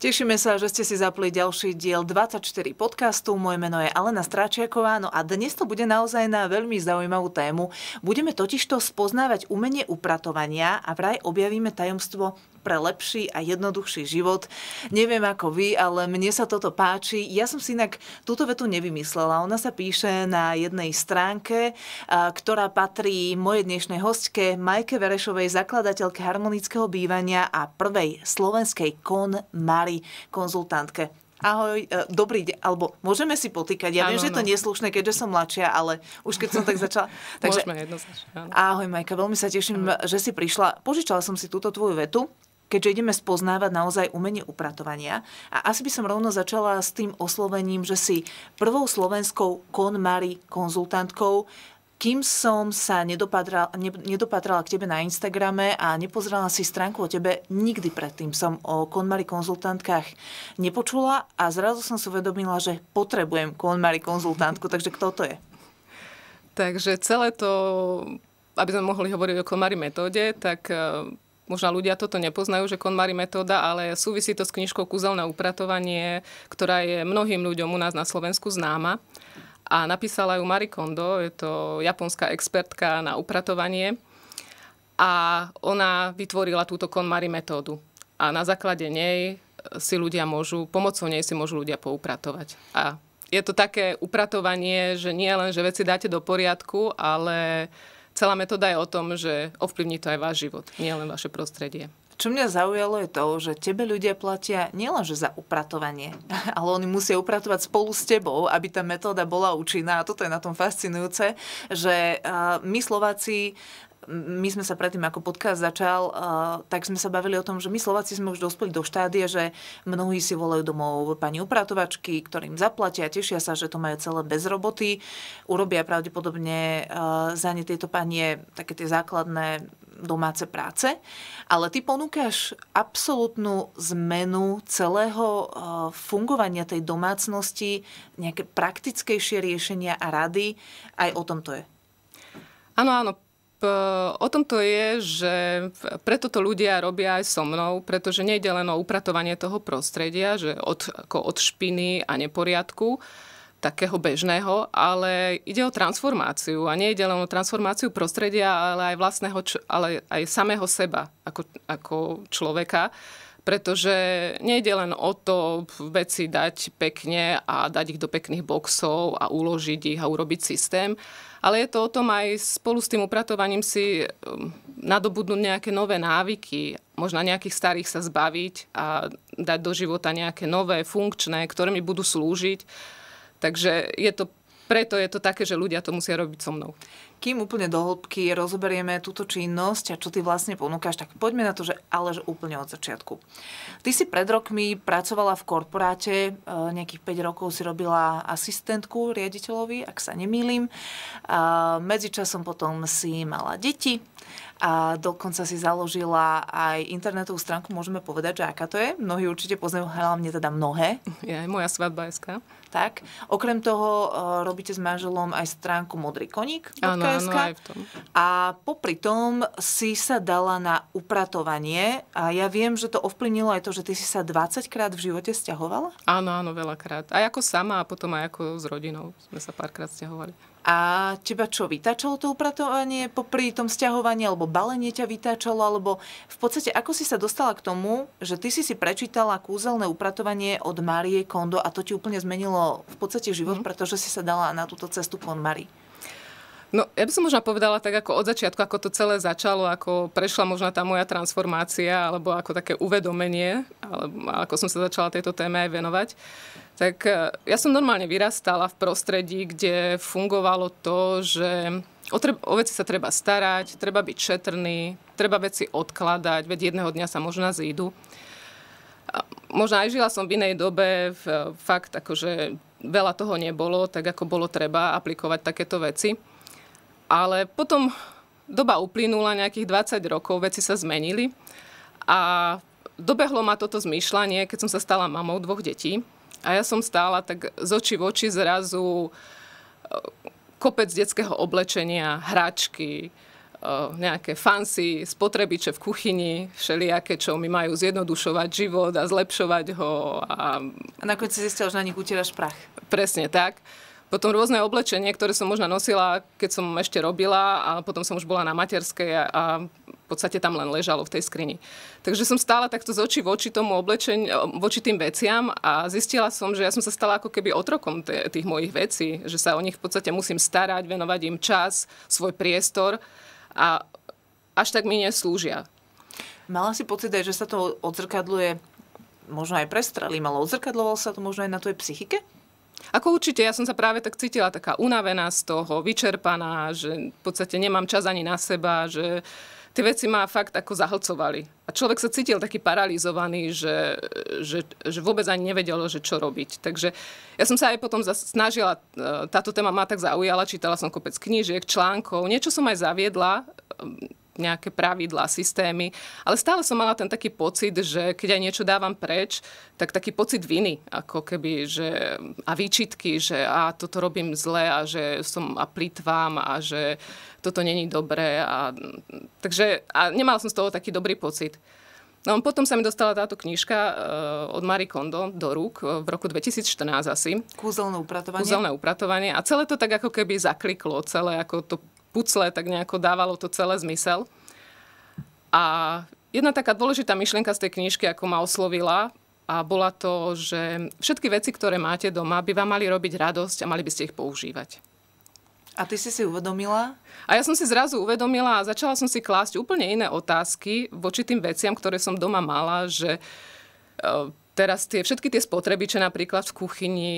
Tešíme sa, že ste si zapli ďalší diel 24 podcastu. Moje meno je Alena Stráčiaková. No a dnes to bude naozaj na veľmi zaujímavú tému. Budeme totižto spoznávať umenie upratovania a vraj objavíme tajomstvo pre lepší a jednoduchší život. Neviem ako vy, ale mne sa toto páči. Ja som si inak túto vetu nevymyslela. Ona sa píše na jednej stránke, ktorá patrí mojej dnešnej hostke Majke Verešovej, zakladateľke harmonického bývania a prvej slovenskej kon Mari, konzultantke. Ahoj, e, dobrý deň, alebo môžeme si potýkať. Ja ano, viem, že je to neslušné, keďže som mladšia, ale už keď som tak začala... Takže... Môžeme jednoznačne. Ahoj Majka, veľmi sa teším, ano. že si prišla. Požičala som si túto tvoju vetu keďže ideme spoznávať naozaj umenie upratovania. A asi by som rovno začala s tým oslovením, že si prvou slovenskou KonMari konzultantkou kým som sa nedopatrala, ne, nedopatrala k tebe na Instagrame a nepozerala si stránku o tebe, nikdy predtým som o KonMari konzultantkách nepočula a zrazu som si uvedomila, že potrebujem KonMari konzultantku, takže kto to je? Takže celé to, aby sme mohli hovoriť o KonMari metóde, tak možno ľudia toto nepoznajú, že KonMari metóda, ale súvisí to s knižkou Kúzelné upratovanie, ktorá je mnohým ľuďom u nás na Slovensku známa. A napísala ju Mari Kondo, je to japonská expertka na upratovanie. A ona vytvorila túto KonMari metódu. A na základe nej si ľudia môžu, pomocou nej si môžu ľudia poupratovať. A je to také upratovanie, že nie len, že veci dáte do poriadku, ale celá metóda je o tom, že ovplyvní to aj váš život, nie len vaše prostredie. Čo mňa zaujalo je to, že tebe ľudia platia nielenže za upratovanie, ale oni musia upratovať spolu s tebou, aby tá metóda bola účinná. A toto je na tom fascinujúce, že my Slováci my sme sa predtým, ako podcast začal, uh, tak sme sa bavili o tom, že my Slováci sme už dospeli do štádia, že mnohí si volajú domov pani upratovačky, ktorým zaplatia, tešia sa, že to majú celé bez roboty. Urobia pravdepodobne uh, za ne tieto panie také tie základné domáce práce, ale ty ponúkaš absolútnu zmenu celého uh, fungovania tej domácnosti, nejaké praktickejšie riešenia a rady. Aj o tom to je. Áno, áno, o tomto je, že preto to ľudia robia aj so mnou, pretože nejde len o upratovanie toho prostredia, že od, ako od špiny a neporiadku, takého bežného, ale ide o transformáciu a nie ide len o transformáciu prostredia, ale aj vlastného, ale aj samého seba ako, ako človeka pretože nejde len o to veci dať pekne a dať ich do pekných boxov a uložiť ich a urobiť systém, ale je to o tom aj spolu s tým upratovaním si um, nadobudnúť nejaké nové návyky, možno nejakých starých sa zbaviť a dať do života nejaké nové, funkčné, ktoré mi budú slúžiť. Takže je to preto je to také, že ľudia to musia robiť so mnou. Kým úplne do hĺbky rozoberieme túto činnosť a čo ty vlastne ponúkaš, tak poďme na to, že ale že úplne od začiatku. Ty si pred rokmi pracovala v korporáte, e, nejakých 5 rokov si robila asistentku riaditeľovi, ak sa nemýlim. A e, medzičasom potom si mala deti a dokonca si založila aj internetovú stránku, môžeme povedať, že aká to je. Mnohí určite poznajú, hlavne teda mnohé. Je, moja svadba SK. Tak. Okrem toho eh, robíte s manželom aj stránku Modrý koník. Áno, áno, aj v tom. A popri tom si sa dala na upratovanie a ja viem, že to ovplynilo aj to, že ty si sa 20 krát v živote stiahovala? Áno, áno, veľakrát. Aj ako sama a potom aj ako s rodinou sme sa párkrát stiahovali. A teba čo, vytáčalo to upratovanie popri tom stiahovaní, alebo balenie ťa vytáčalo, alebo v podstate ako si sa dostala k tomu, že ty si si prečítala kúzelné upratovanie od Marie Kondo a to ti úplne zmenilo v podstate život, mm. pretože si sa dala na túto cestu kon Marie. No, ja by som možno povedala tak ako od začiatku, ako to celé začalo, ako prešla možno tá moja transformácia, alebo ako také uvedomenie, alebo ako som sa začala tejto téme aj venovať. Uh, tak e, ja som normálne vyrastala v prostredí, kde fungovalo to, že o, treb- o veci sa treba starať, treba byť šetrný, treba veci odkladať, veď jedného dňa sa možno zídu. Možno aj žila som v inej dobe, fakt akože veľa toho nebolo, tak ako bolo treba aplikovať takéto veci. Ale potom doba uplynula, nejakých 20 rokov, veci sa zmenili a dobehlo ma toto zmýšľanie, keď som sa stala mamou dvoch detí, a ja som stála tak z očí v oči zrazu e, kopec detského oblečenia, hračky, e, nejaké fancy spotrebiče v kuchyni, všelijaké, čo mi majú zjednodušovať život a zlepšovať ho. A, a nakoniec si zistila, že na nich utieraš prach. Presne tak. Potom rôzne oblečenie, ktoré som možno nosila, keď som ešte robila a potom som už bola na materskej a, v podstate tam len ležalo v tej skrini. Takže som stála takto z očí voči tomu oblečeniu, voči tým veciam a zistila som, že ja som sa stala ako keby otrokom t- tých mojich vecí, že sa o nich v podstate musím starať, venovať im čas, svoj priestor a až tak mi neslúžia. Mala si pocit aj, že sa to odzrkadluje možno aj prestrelím, ale odzrkadloval sa to možno aj na tvojej psychike? Ako určite, ja som sa práve tak cítila taká unavená z toho, vyčerpaná, že v podstate nemám čas ani na seba, že tie veci ma fakt ako zahlcovali. A človek sa cítil taký paralizovaný, že, že, že vôbec ani nevedelo, že čo robiť. Takže ja som sa aj potom snažila, e, táto téma ma tak zaujala, čítala som kopec knížiek, článkov, niečo som aj zaviedla, nejaké pravidlá, systémy, ale stále som mala ten taký pocit, že keď aj niečo dávam preč, tak taký pocit viny, ako keby, že a výčitky, že a toto robím zle a že som a plýtvam a že toto není dobré. A, takže a nemala som z toho taký dobrý pocit. No potom sa mi dostala táto knižka uh, od Marie Kondo do rúk eh, v roku 2014 asi. Kúzelné upratovanie. Kúzelné upratovanie a celé to tak ako keby zakliklo, celé ako to pucle, tak nejako dávalo to celé zmysel. A jedna taká dôležitá myšlienka z tej knižky, ako ma oslovila, a bola to, že všetky veci, ktoré máte doma, by vám mali robiť radosť a mali by ste ich používať. A ty si si uvedomila? A ja som si zrazu uvedomila a začala som si klásť úplne iné otázky voči tým veciam, ktoré som doma mala, že e, teraz tie, všetky tie spotrebiče napríklad v kuchyni,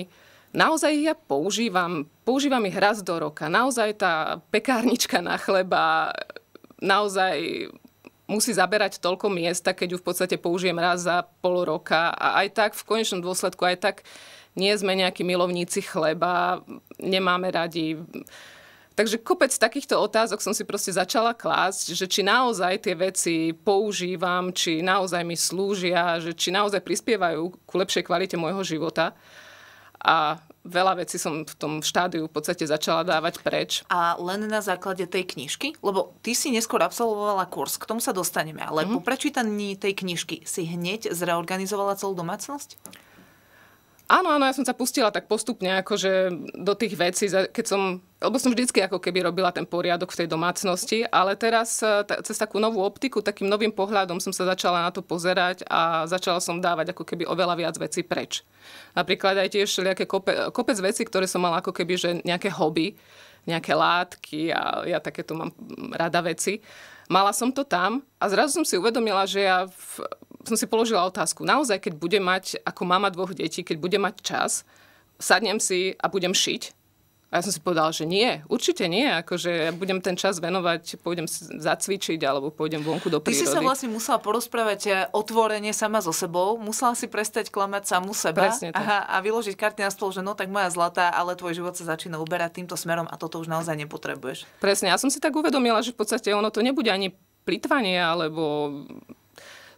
naozaj ja používam, používam ich raz do roka. Naozaj tá pekárnička na chleba naozaj musí zaberať toľko miesta, keď ju v podstate použijem raz za pol roka. A aj tak, v konečnom dôsledku, aj tak nie sme nejakí milovníci chleba, nemáme radi. Takže kopec takýchto otázok som si proste začala klásť, že či naozaj tie veci používam, či naozaj mi slúžia, že či naozaj prispievajú ku lepšej kvalite môjho života a veľa vecí som v tom štádiu v podstate začala dávať preč. A len na základe tej knižky? Lebo ty si neskôr absolvovala kurz, k tomu sa dostaneme, ale mm-hmm. po prečítaní tej knižky si hneď zreorganizovala celú domácnosť? Áno, áno, ja som sa pustila tak postupne akože do tých vecí, keď som, lebo som vždycky ako keby robila ten poriadok v tej domácnosti, ale teraz eh, t- cez takú novú optiku, takým novým pohľadom som sa začala na to pozerať a začala som dávať ako keby oveľa viac vecí preč. Napríklad aj tiež nejaké kope, kopec veci, ktoré som mala ako keby, že nejaké hobby, nejaké látky a ja takéto mám rada veci. Mala som to tam a zrazu som si uvedomila, že ja v, som si položila otázku. Naozaj, keď budem mať, ako mama dvoch detí, keď budem mať čas, sadnem si a budem šiť? A ja som si povedala, že nie, určite nie. Akože ja budem ten čas venovať, pôjdem zacvičiť alebo pôjdem vonku do prírody. Ty si sa vlastne musela porozprávať eh, otvorenie sama so sebou, musela si prestať klamať samu seba Aha, a vyložiť karty na stôl, že no tak moja zlatá, ale tvoj život sa začína uberať týmto smerom a toto už naozaj nepotrebuješ. Presne, ja som si tak uvedomila, že v podstate ono to nebude ani plitvanie alebo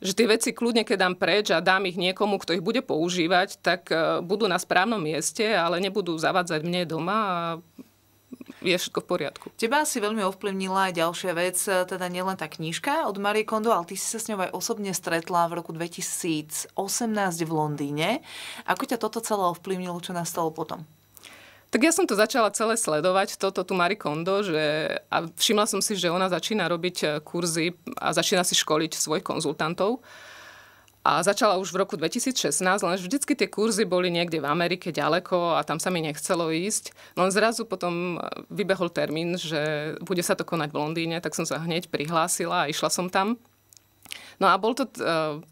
že tie veci kľudne, keď dám preč a dám ich niekomu, kto ich bude používať, tak e, budú na správnom mieste, ale nebudú zavadzať mne doma a je všetko v poriadku. Teba si veľmi ovplyvnila aj ďalšia vec, e, teda nielen tá knižka od Marie Kondo, ale ty si sa s ňou aj osobne stretla v roku 2018 v Londýne. Ako ťa toto celé ovplyvnilo, čo nastalo potom? Tak ja som to začala celé sledovať, toto tu Marie Kondo, že, a všimla som si, že ona začína robiť e, kurzy a začína si školiť svojich konzultantov. A začala už v roku 2016, lenže vždycky tie kurzy boli niekde v Amerike ďaleko a tam sa mi nechcelo ísť. Len zrazu potom e, vybehol termín, že bude sa to konať v Londýne, tak som sa hneď prihlásila a išla som tam. No a bol to e,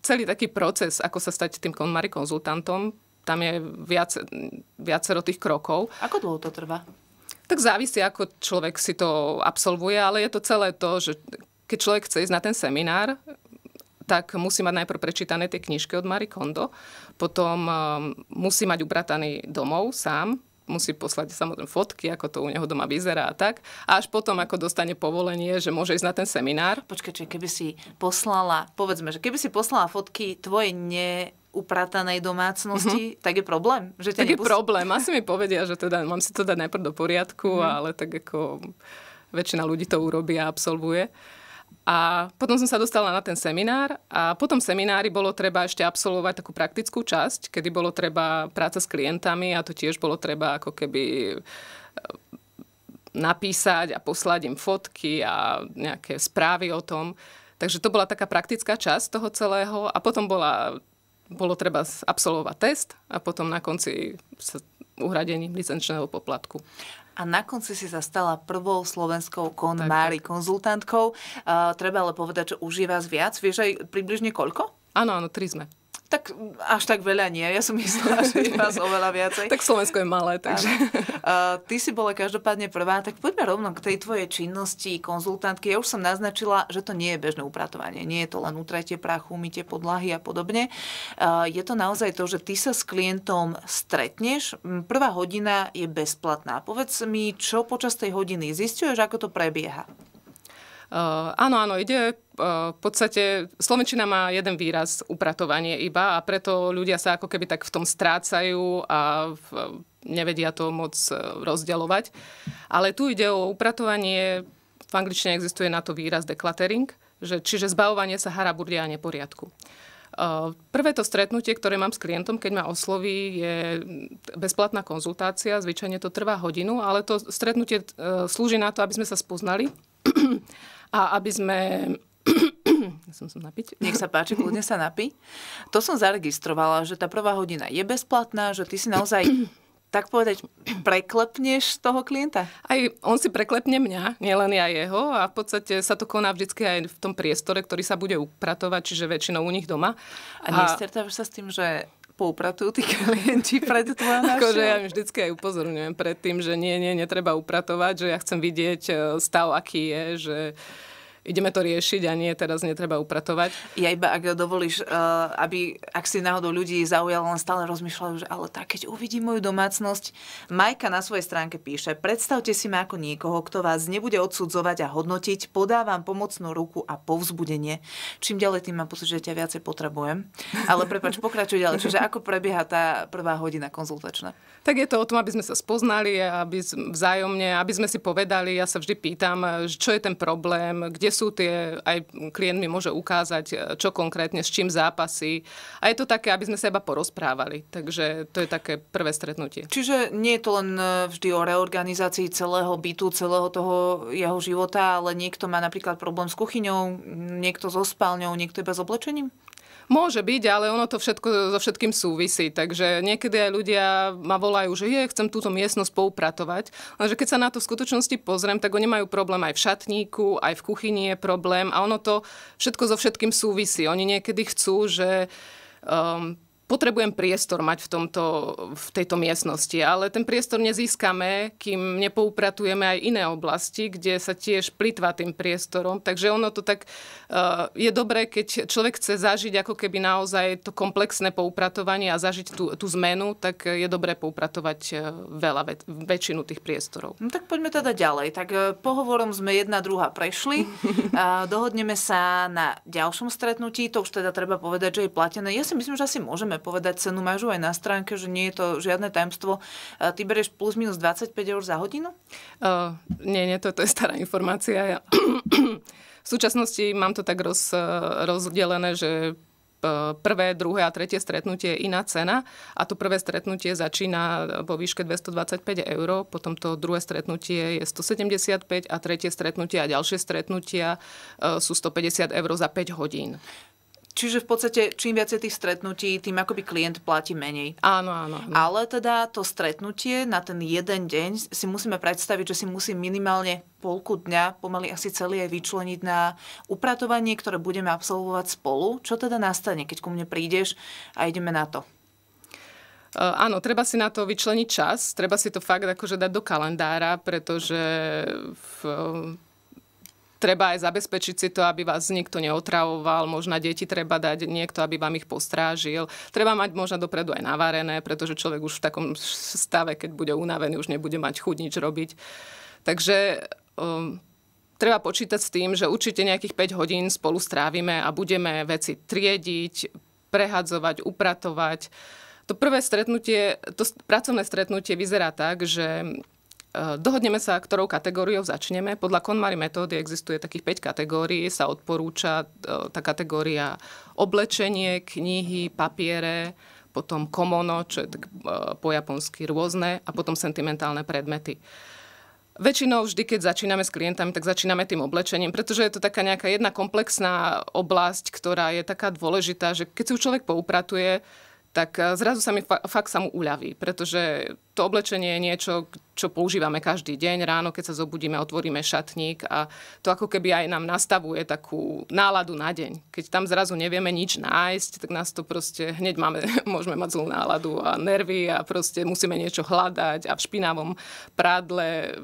celý taký proces, ako sa stať tým Marie konzultantom, tam je viac, viacero tých krokov. Ako dlho to trvá? Tak závisí, ako človek si to absolvuje, ale je to celé to, že keď človek chce ísť na ten seminár, tak musí mať najprv prečítané tie knižky od Marie Kondo, potom um, musí mať ubrataný domov sám, musí poslať samozrejme fotky, ako to u neho doma vyzerá a tak. A až potom, ako dostane povolenie, že môže ísť na ten seminár. Počkaj, keby si poslala, povedzme, že keby si poslala fotky tvojej ne, upratanej domácnosti, mm-hmm. tak je problém. Že tak nepustí. je problém. Asi mi povedia, že teda mám si to dať najprv do poriadku, mm-hmm. ale tak ako väčšina ľudí to urobí a absolvuje. A potom som sa dostala na ten seminár a potom seminári bolo treba ešte absolvovať takú praktickú časť, kedy bolo treba práca s klientami a to tiež bolo treba ako keby e, napísať a poslať im fotky a nejaké správy o tom. Takže to bola taká praktická časť toho celého a potom bola bolo treba absolvovať test a potom na konci sa uhradením licenčného poplatku. A na konci si sa stala prvou slovenskou konmári konzultantkou. Uh, treba ale povedať, že už je vás viac. Vieš aj približne koľko? Áno, áno, tri sme. Tak až tak veľa nie. Ja som myslela, že je vás oveľa viacej. tak Slovensko je malé, takže... Uh, ty si bola každopádne prvá, tak poďme rovno k tej tvojej činnosti konzultantky. Ja už som naznačila, že to nie je bežné upratovanie. Nie je to len utratie prachu, umytie podlahy a podobne. Uh, je to naozaj to, že ty sa s klientom stretneš. Prvá hodina je bezplatná. Povedz mi, čo počas tej hodiny zistuješ, ako to prebieha? Eh, áno, áno, ide eh, v podstate Slovenčina má jeden výraz, upratovanie iba a preto ľudia sa ako keby tak v tom strácajú a v, nevedia to moc eh, rozdeľovať. Ale tu ide o upratovanie, v angličtine existuje na to výraz decluttering, že, čiže zbavovanie sa haraburdia a neporiadku. Prvé to stretnutie, ktoré mám s klientom, keď ma osloví, je bezplatná konzultácia. Zvyčajne to trvá hodinu, ale to stretnutie slúži na to, aby sme sa spoznali a aby sme ja som som napiť. Nech sa páči, kľudne sa napí. To som zaregistrovala, že tá prvá hodina je bezplatná, že ty si naozaj tak povedať, preklepneš toho klienta? Aj on si preklepne mňa, nielen ja jeho a v podstate sa to koná vždy aj v tom priestore, ktorý sa bude upratovať, čiže väčšinou u nich doma. A, a nestretávaš sa s tým, že poupratujú tí klienti pred tvojou Akože ja im vždycky aj upozorňujem pred tým, že nie, nie, netreba upratovať, že ja chcem vidieť e, stav, aký je, že ideme to riešiť a nie, teraz netreba upratovať. Ja iba, ak dovolíš, eh, aby, ak si náhodou ľudí zaujalo, len stále rozmýšľajú, že ale tak, keď uvidí moju domácnosť, Majka na svojej stránke píše, predstavte si ma ako niekoho, kto vás nebude odsudzovať a hodnotiť, podávam pomocnú ruku a povzbudenie. Čím ďalej, tým mám pocit, že ťa viacej potrebujem. Ale prepač, pokračuj ďalej. Čiže ako prebieha tá prvá hodina konzultačná? Tak je to o tom, aby sme sa spoznali, aby vzájomne, aby sme si povedali, ja sa vždy pýtam, čo je ten problém, kde sú tie, aj klient mi môže ukázať, e, čo konkrétne, s čím zápasí. A je to také, aby sme seba porozprávali. Takže to je také prvé stretnutie. Čiže nie je to len e, vždy o reorganizácii celého bytu, celého toho jeho života, ale niekto má napríklad problém s kuchyňou, niekto so spálňou, niekto iba s oblečením? Môže byť, ale ono to všetko so všetkým súvisí. Takže niekedy aj ľudia ma volajú, že je, chcem túto miestnosť poupratovať. že keď sa na to v skutočnosti pozriem, tak oni majú problém aj v šatníku, aj v kuchyni je problém a ono to všetko so všetkým súvisí. Oni niekedy chcú, že um, potrebujem priestor mať v, tomto, v tejto miestnosti, ale ten priestor nezískame, kým nepoupratujeme aj iné oblasti, kde sa tiež plitva tým priestorom. Takže ono to tak je dobré, keď človek chce zažiť ako keby naozaj to komplexné poupratovanie a zažiť tú, tú zmenu, tak je dobré poupratovať e, veľa, väčšinu tých priestorov. No tak poďme teda ďalej. Tak e, pohovorom sme jedna druhá prešli. Dohodneme sa na ďalšom stretnutí. To už teda treba povedať, že je platené. Ja si myslím, že asi môžeme povedať cenu. Máš aj na stránke, že nie je to žiadne tajomstvo. E, ty berieš plus minus 25 eur za hodinu? Uh, nie, nie, to, to je stará informácia. Ja... V súčasnosti mám to tak roz, eh, rozdelené, že eh, prvé, druhé a tretie stretnutie je iná cena a to prvé stretnutie začína eh, vo výške 225 eur, potom to druhé stretnutie je 175 a tretie stretnutie a ďalšie stretnutia sú 150 eur za 5 hodín. Čiže v podstate čím viacej tých stretnutí, tým akoby klient platí menej. Áno, áno, áno. Ale teda to stretnutie na ten jeden deň si musíme predstaviť, že si musí minimálne polku dňa, pomaly asi celý aj vyčleniť na upratovanie, ktoré budeme absolvovať spolu. Čo teda nastane, keď ku mne prídeš a ideme na to? E, áno, treba si na to vyčleniť čas, treba si to fakt akože dať do kalendára, pretože v, treba aj zabezpečiť si to, aby vás nikto neotravoval, možno deti treba dať niekto, aby vám ich postrážil. Treba mať možno dopredu aj navarené, pretože človek už v takom stave, keď bude unavený, už nebude mať chuť nič robiť. Takže um, treba počítať s tým, že určite nejakých 5 hodín spolu strávime a budeme veci triediť, prehadzovať, upratovať. To prvé stretnutie, to pracovné stretnutie vyzerá tak, že Eh, dohodneme sa, ktorou kategóriou začneme. Podľa KonMari metódy existuje takých 5 kategórií. Sa odporúča eh, tá kategória oblečenie, knihy, papiere, potom komono, čo je tak eh, po japonsky rôzne, a potom sentimentálne predmety. Väčšinou vždy, keď začíname s klientami, tak začíname tým oblečením, pretože je to taká nejaká jedna komplexná oblasť, ktorá je taká dôležitá, že keď si už človek poupratuje, tak eh, zrazu sa mi fakt sa mu uľaví, pretože to oblečenie je niečo, čo používame každý deň. Ráno, keď sa zobudíme, otvoríme šatník a to ako keby aj nám nastavuje takú náladu na deň. Keď tam zrazu nevieme nič nájsť, tak nás to proste hneď máme, môžeme mať zlú náladu a nervy a proste musíme niečo hľadať a v špinavom prádle.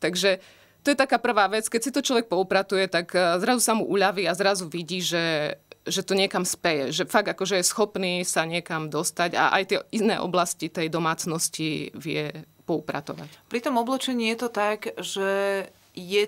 Takže to je taká prvá vec. Keď si to človek poupratuje, tak eh, zrazu sa mu uľaví a zrazu vidí, že že to niekam speje, že fakt akože je schopný sa niekam dostať a aj tie iné oblasti tej domácnosti vie poupratovať. Pri tom oblečení je to tak, že je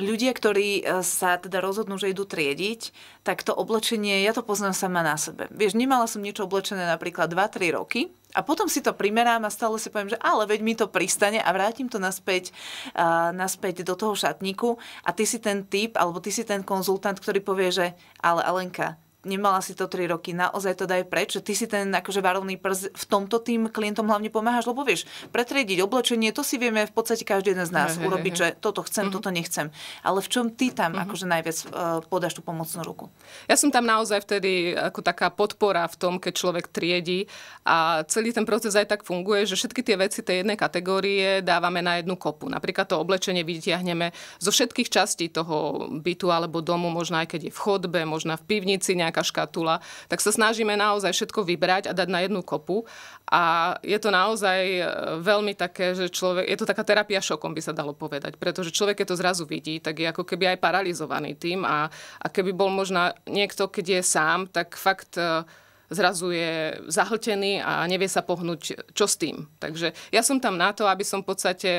ľudia, ktorí e, sa teda rozhodnú, že idú triediť, tak to oblečenie, ja to poznám sama na sebe. Vieš, nemala som niečo oblečené napríklad 2-3 roky, a potom si to primerám a stále si poviem, že ale veď mi to pristane a vrátim to naspäť, uh, naspäť do toho šatníku a ty si ten typ, alebo ty si ten konzultant, ktorý povie, že ale Alenka, nemala si to 3 roky, naozaj to daj preč. Ty si ten akože varovný prst, v tomto tým klientom hlavne pomáhaš, lebo vieš, pretriediť oblečenie, to si vieme v podstate každý jeden z nás uh-huh. urobiť, že toto chcem, uh-huh. toto nechcem. Ale v čom ty tam uh-huh. akože najviac uh, podáš tú pomocnú ruku? Ja som tam naozaj vtedy ako taká podpora v tom, keď človek triedi a celý ten proces aj tak funguje, že všetky tie veci tej jednej kategórie dávame na jednu kopu. Napríklad to oblečenie vytiahneme zo všetkých častí toho bytu alebo domu, možno aj keď je v chodbe, možno v pivnici, nejak nejaká škatula, tak sa snažíme naozaj všetko vybrať a dať na jednu kopu. A je to naozaj e, veľmi také, že človek, je to taká terapia šokom, by sa dalo povedať, pretože človek, keď to zrazu vidí, tak je ako keby aj paralizovaný tým a, a keby bol možno niekto, keď je sám, tak fakt e, zrazu je zahltený a nevie sa pohnúť, čo s tým. Takže ja som tam na to, aby som v podstate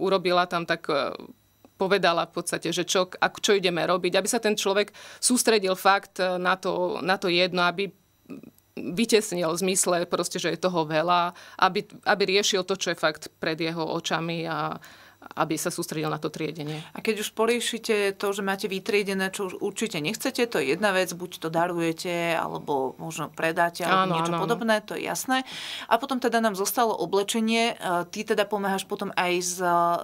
urobila tam tak e, povedala v podstate, že čo, ak, čo ideme robiť, aby sa ten človek sústredil fakt e, na to, na to jedno, aby vytesnil v zmysle proste, že je toho veľa, aby, aby riešil to, čo je fakt pred jeho očami a, aby sa sústredil na to triedenie. A keď už poriešite to, že máte vytriedené, čo už určite nechcete, to je jedna vec, buď to darujete, alebo možno predáte, alebo áno, niečo áno, podobné, to je jasné. A potom teda nám zostalo oblečenie. E, ty teda pomáhaš potom aj e,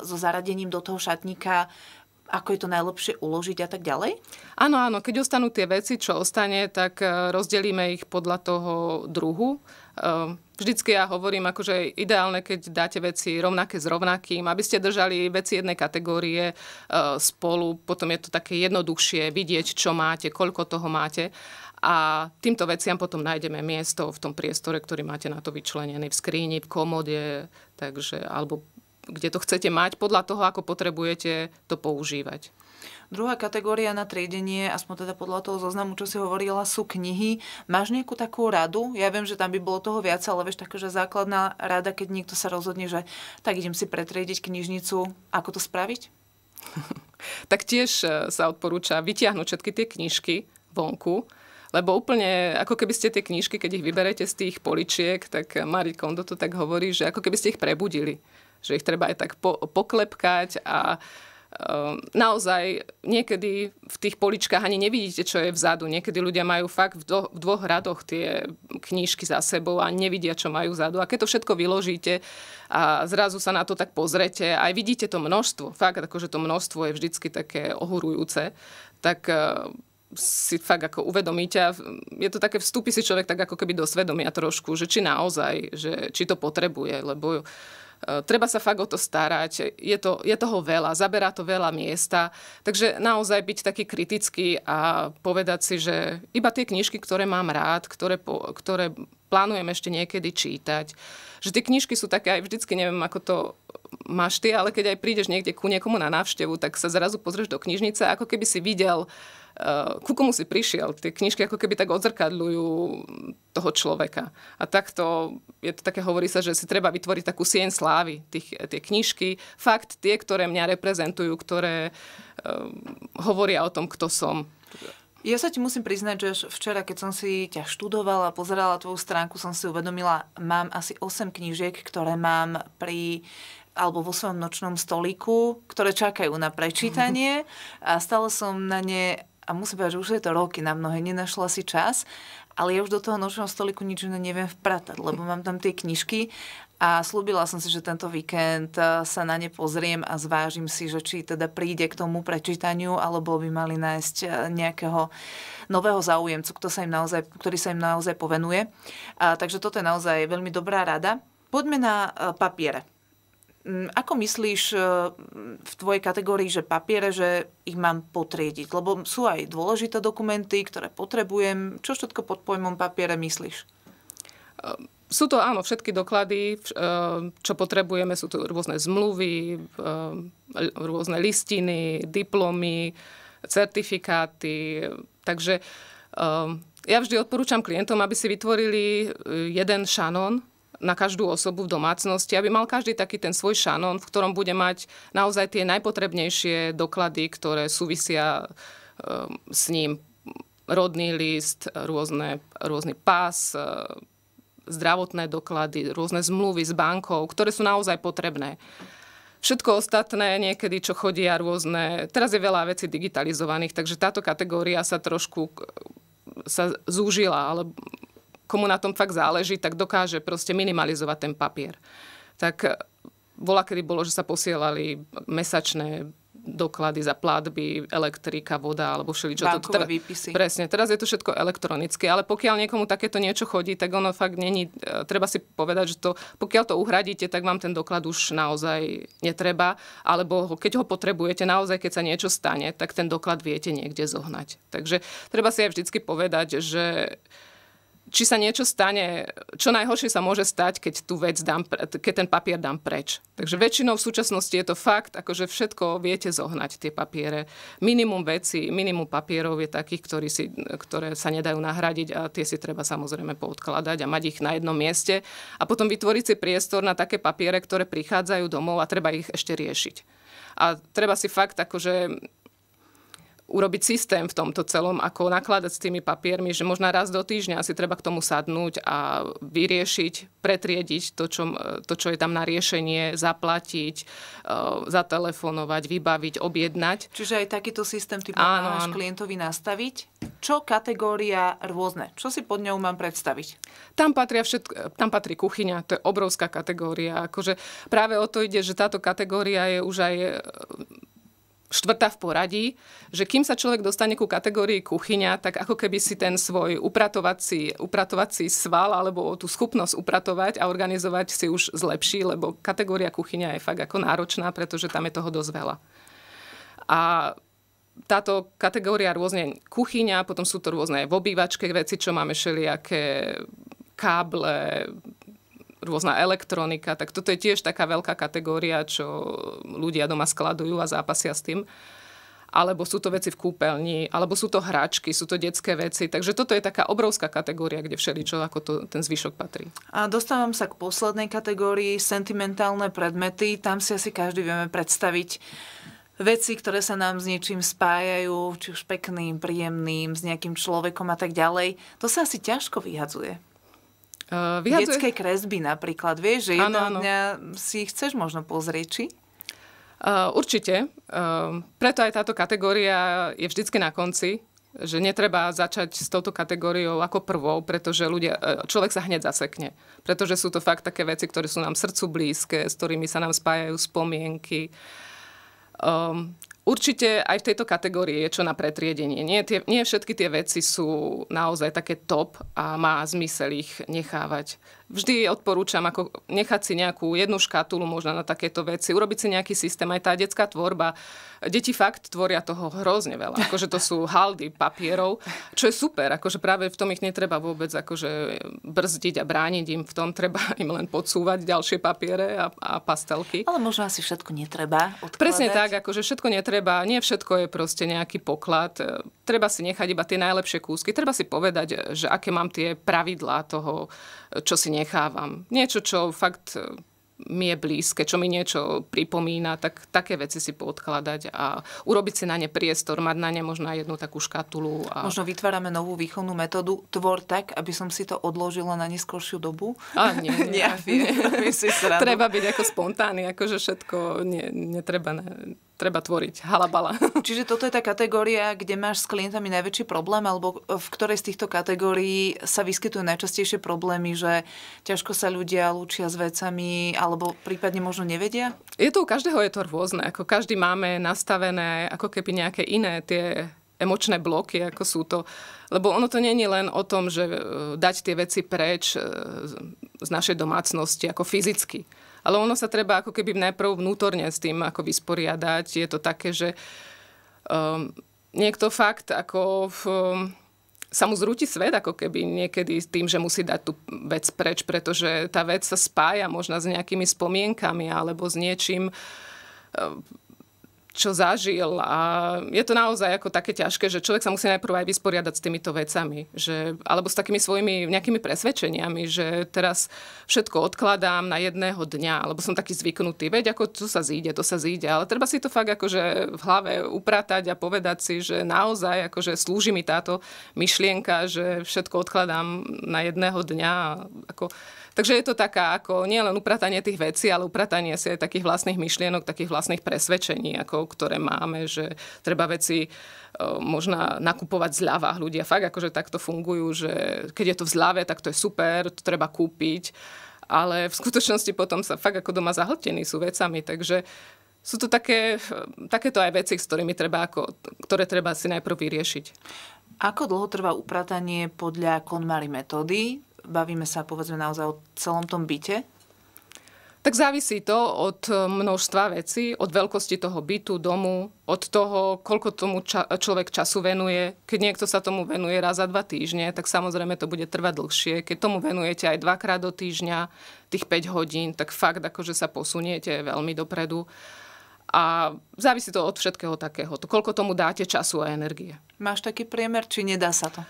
so zaradením do toho šatníka ako je to najlepšie uložiť a tak ďalej? Áno, áno, keď ostanú tie veci, čo ostane, tak e, rozdelíme ich podľa toho druhu. Vždycky ja hovorím, akože ideálne, keď dáte veci rovnaké s rovnakým, aby ste držali veci jednej kategórie e, spolu, potom je to také jednoduchšie vidieť, čo máte, koľko toho máte a týmto veciam potom nájdeme miesto v tom priestore, ktorý máte na to vyčlenený v skríni, v komode, takže, alebo kde to chcete mať podľa toho, ako potrebujete to používať. Druhá kategória na triedenie, aspoň teda podľa toho zoznamu, čo si hovorila, sú knihy. Máš nejakú takú radu? Ja viem, že tam by bolo toho viac, ale vieš, taká, že základná rada, keď niekto sa rozhodne, že tak idem si pretriediť knižnicu, ako to spraviť? tak tiež e, sa odporúča vytiahnuť všetky tie knižky vonku, lebo úplne, ako keby ste tie knižky, keď ich vyberete z tých poličiek, tak e, Marie Kondo to tak hovorí, že ako keby ste ich prebudili. Že ich treba aj tak po- poklepkať a Ehm, naozaj niekedy v tých poličkách ani nevidíte, čo je vzadu. Niekedy ľudia majú fakt v, do, v dvoch radoch tie knížky za sebou a nevidia, čo majú vzadu. A keď to všetko vyložíte a zrazu sa na to tak pozrete, aj vidíte to množstvo, fakt akože to množstvo je vždycky také ohurujúce, tak eh, si fakt ako uvedomíte a je to také, vstúpi si človek tak ako keby do svedomia trošku, že či naozaj, že či to potrebuje, lebo Eh, treba sa fakt o to starať, je, to, je toho veľa, zaberá to veľa miesta, takže naozaj byť taký kritický a povedať si, že iba tie knižky, ktoré mám rád, ktoré, po, ktoré plánujem ešte niekedy čítať, že tie knižky sú také aj vždycky, neviem ako to máš ty, ale keď aj prídeš niekde ku niekomu na návštevu, tak sa zrazu pozrieš do knižnice, ako keby si videl uh, Eh, ku komu si prišiel. Tie knižky ako keby tak odzrkadľujú toho človeka. A takto je to také, hovorí sa, že si treba vytvoriť takú sieň slávy. Tých, tie knižky, fakt tie, ktoré mňa reprezentujú, ktoré um, hovoria o tom, kto som. Ja sa ti musím priznať, že včera, keď som si ťa študovala, a pozerala tvoju stránku, som si uvedomila, mám asi 8 knížiek, ktoré mám pri alebo vo svojom nočnom stolíku, ktoré čakajú na prečítanie a stále som na ne a musím povedať, že už je to roky na mnohé, nenašla si čas, ale ja už do toho nočného stoliku nič iné neviem vpratať, lebo mám tam tie knižky a slúbila som si, že tento víkend e, sa na ne pozriem a zvážim si, že či teda príde k tomu prečítaniu, alebo by mali nájsť e, nejakého nového záujemcu, kto sa im naozaj, ktorý sa im naozaj povenuje. A, takže toto je naozaj veľmi dobrá rada. Poďme na e, papiere. Mm, ako myslíš e, v tvojej kategórii, že papiere, že ich mám potriediť? Lebo sú aj dôležité dokumenty, ktoré potrebujem. Čo všetko pod pojmom papiere myslíš? Ehm, sú to áno, všetky doklady, e, čo potrebujeme, sú to rôzne zmluvy, e, rôzne listiny, diplomy, certifikáty. Takže ehm, ja vždy odporúčam klientom, aby si vytvorili jeden šanón na každú osobu v domácnosti, aby mal každý taký ten svoj šanón, v ktorom bude mať naozaj tie najpotrebnejšie doklady, ktoré súvisia eh, s ním. Rodný list, rôzne, rôzny pás, eh, zdravotné doklady, rôzne zmluvy s bankou, ktoré sú naozaj potrebné. Všetko ostatné, niekedy čo chodia rôzne, teraz je veľa vecí digitalizovaných, takže táto kategória sa trošku eh, sa zúžila, ale komu na tom fakt záleží, tak dokáže proste minimalizovať ten papier. Tak e, bola, kedy bolo, že sa posielali mesačné doklady za platby, elektrika, voda alebo všeličo. Bankové teda- výpisy. Presne, teraz je to všetko elektronické, ale pokiaľ niekomu takéto niečo chodí, tak ono fakt není, e, treba si povedať, že to, pokiaľ to uhradíte, tak vám ten doklad už naozaj netreba, alebo keď ho potrebujete, naozaj keď sa niečo stane, tak ten doklad viete niekde zohnať. Takže treba si aj vždycky povedať, že či sa niečo stane, čo najhoršie sa môže stať, keď, tú vec dám, keď ten papier dám preč. Takže väčšinou v súčasnosti je to fakt, akože všetko viete zohnať, tie papiere. Minimum veci, minimum papierov je takých, ktorí si, ktoré sa nedajú nahradiť a tie si treba samozrejme poodkladať a mať ich na jednom mieste. A potom vytvoriť si priestor na také papiere, ktoré prichádzajú domov a treba ich ešte riešiť. A treba si fakt akože urobiť systém v tomto celom, ako nakladať s tými papiermi, že možno raz do týždňa si treba k tomu sadnúť a vyriešiť, pretriediť to, čo, e, to, čo je tam na riešenie, zaplatiť, e, zatelefonovať, vybaviť, objednať. Čiže aj takýto systém ty pomáhaš klientovi nastaviť? Čo kategória rôzne? Čo si pod ňou mám predstaviť? Tam, patria všetk- e, tam patrí kuchyňa, to je obrovská kategória. Akože práve o to ide, že táto kategória je už aj štvrtá v poradí, že kým sa človek dostane ku kategórii kuchyňa, tak ako keby si ten svoj upratovací, upratovací sval alebo tú schopnosť upratovať a organizovať si už zlepší, lebo kategória kuchyňa je fakt ako náročná, pretože tam je toho dosť veľa. A táto kategória rôzne kuchyňa, potom sú to rôzne v obývačke veci, čo máme všelijaké káble, rôzna elektronika, tak toto je tiež taká veľká kategória, čo ľudia doma skladujú a zápasia s tým alebo sú to veci v kúpeľni, alebo sú to hračky, sú to detské veci. Takže toto je taká obrovská kategória, kde všeličo ako to, ten zvyšok patrí. A dostávam sa k poslednej kategórii, sentimentálne predmety. Tam si asi každý vieme predstaviť veci, ktoré sa nám s niečím spájajú, či už pekným, príjemným, s nejakým človekom a tak ďalej. To sa asi ťažko vyhadzuje. Uh, vyhadzuje... Detské kresby napríklad, vieš, že jedného dňa si ich chceš možno pozrieť, či? Uh, určite. Uh, preto aj táto kategória je vždycky na konci, že netreba začať s touto kategóriou ako prvou, pretože ľudia, človek sa hneď zasekne. Pretože sú to fakt také veci, ktoré sú nám srdcu blízke, s ktorými sa nám spájajú spomienky. Um, Určite aj v tejto kategórii je čo na pretriedenie. Nie, tie, nie všetky tie veci sú naozaj také top a má zmysel ich nechávať. Vždy odporúčam ako nechať si nejakú jednu škatulu možno na takéto veci, urobiť si nejaký systém, aj tá detská tvorba. Deti fakt tvoria toho hrozne veľa. Akože to sú haldy papierov, čo je super. Akože práve v tom ich netreba vôbec akože brzdiť a brániť im v tom. Treba im len podsúvať ďalšie papiere a, a pastelky. Ale možno asi všetko netreba odkladať. Presne tak, akože všetko netreba treba, nie všetko je proste nejaký poklad. E, treba si nechať iba tie najlepšie kúsky. Treba si povedať, e, že aké mám tie pravidlá toho, e, čo si nechávam. Niečo, čo fakt mi je blízke, čo mi niečo pripomína, tak také veci si podkladať a urobiť si na ne priestor, mať na ne možno jednu takú škatulu. A... Možno vytvárame novú výchovnú metódu, tvor tak, aby som si to odložila na neskoršiu dobu. A nie, nie, nie, nie. Treba byť ako spontánny, akože všetko nie, netreba treba tvoriť halabala. Čiže toto je tá kategória, kde máš s klientami najväčší problém, alebo v ktorej z týchto kategórií sa vyskytujú najčastejšie problémy, že ťažko sa ľudia lúčia s vecami, alebo prípadne možno nevedia? Je to u každého je to rôzne. Ako každý máme nastavené ako keby nejaké iné tie emočné bloky, ako sú to. Lebo ono to není len o tom, že e, dať tie veci preč e, z našej domácnosti, ako fyzicky ale ono sa treba ako keby najprv vnútorne s tým ako vysporiadať. Je to také, že um, niekto fakt ako... V, um, sa mu zrúti svet ako keby niekedy tým, že musí dať tú vec preč, pretože tá vec sa spája možno s nejakými spomienkami alebo s niečím, um, čo zažil a je to naozaj ako také ťažké, že človek sa musí najprv aj vysporiadať s týmito vecami, že, alebo s takými svojimi nejakými presvedčeniami, že teraz všetko odkladám na jedného dňa, alebo som taký zvyknutý, veď ako to sa zíde, to sa zíde, ale treba si to fakt akože v hlave upratať a povedať si, že naozaj akože slúži mi táto myšlienka, že všetko odkladám na jedného dňa, ako Takže je to taká ako nielen upratanie tých vecí, ale upratanie si aj takých vlastných myšlienok, takých vlastných presvedčení, ako, ktoré máme, že treba veci e, možno nakupovať zľava Ľudia fakt akože takto fungujú, že keď je to v zľave, tak to je super, to treba kúpiť. Ale v skutočnosti potom sa fakt ako doma zahltení sú vecami, takže sú to také, takéto aj veci, s ktorými treba ako, ktoré treba si najprv vyriešiť. Ako dlho trvá upratanie podľa KonMari metódy? bavíme sa povedzme naozaj o celom tom byte? Tak závisí to od e, množstva vecí, od veľkosti toho bytu, domu, od toho, koľko tomu ča- človek času venuje. Keď niekto sa tomu venuje raz za dva týždne, tak samozrejme to bude trvať dlhšie. Keď tomu venujete aj dvakrát do týždňa, tých 5 hodín, tak fakt akože sa posuniete veľmi dopredu. A závisí to od všetkého To, Koľko tomu dáte času a energie. Máš taký priemer, či nedá sa to?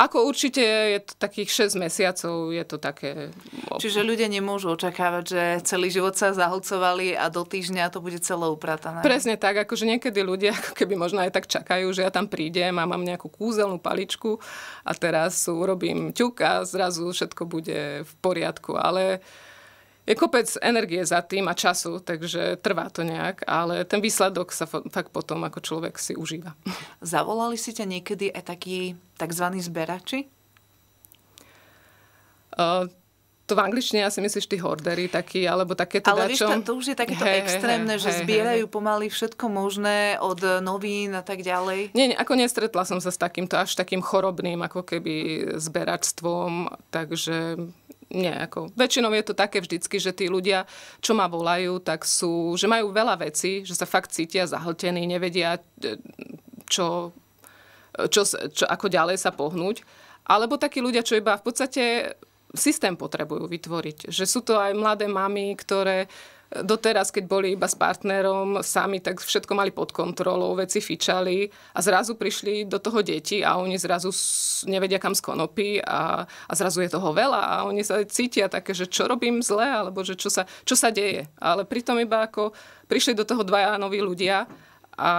Ako určite je to takých 6 mesiacov, je to také... Čiže ľudia nemôžu očakávať, že celý život sa zahlcovali a do týždňa to bude celé upratané. Presne tak, akože niekedy ľudia ako keby možno aj tak čakajú, že ja tam prídem a mám nejakú kúzelnú paličku a teraz urobím ťuk a zrazu všetko bude v poriadku, ale je kopec energie za tým a času, takže trvá to nejak, ale ten výsledok sa fakt potom ako človek si užíva. Zavolali si ťa niekedy aj takí tzv. zberači? Uh, to v angličtine asi myslíš tí hordery takí, alebo takéto Ale dačo? vieš, to, to už je takéto hey, extrémne, hey, že hey, zbierajú hey, pomaly všetko možné od novín a tak ďalej. Nie, nie, ako nestretla som sa s takýmto až takým chorobným ako keby zberačstvom, takže nie, ako väčšinou je to také vždycky, že tí ľudia, čo ma volajú, tak sú, že majú veľa vecí, že sa fakt cítia zahltení, nevedia, e, čo, e, čo, čo, ako ďalej sa pohnúť. Alebo takí ľudia, čo iba v podstate systém potrebujú vytvoriť. Že sú to aj mladé mamy, ktoré Doteraz, keď boli iba s partnerom sami, tak všetko mali pod kontrolou, veci fičali a zrazu prišli do toho deti a oni zrazu nevedia kam z konopy a, a zrazu je toho veľa a oni sa cítia také, že čo robím zle alebo že čo sa, čo sa deje. Ale pritom iba ako prišli do toho dvaja noví ľudia a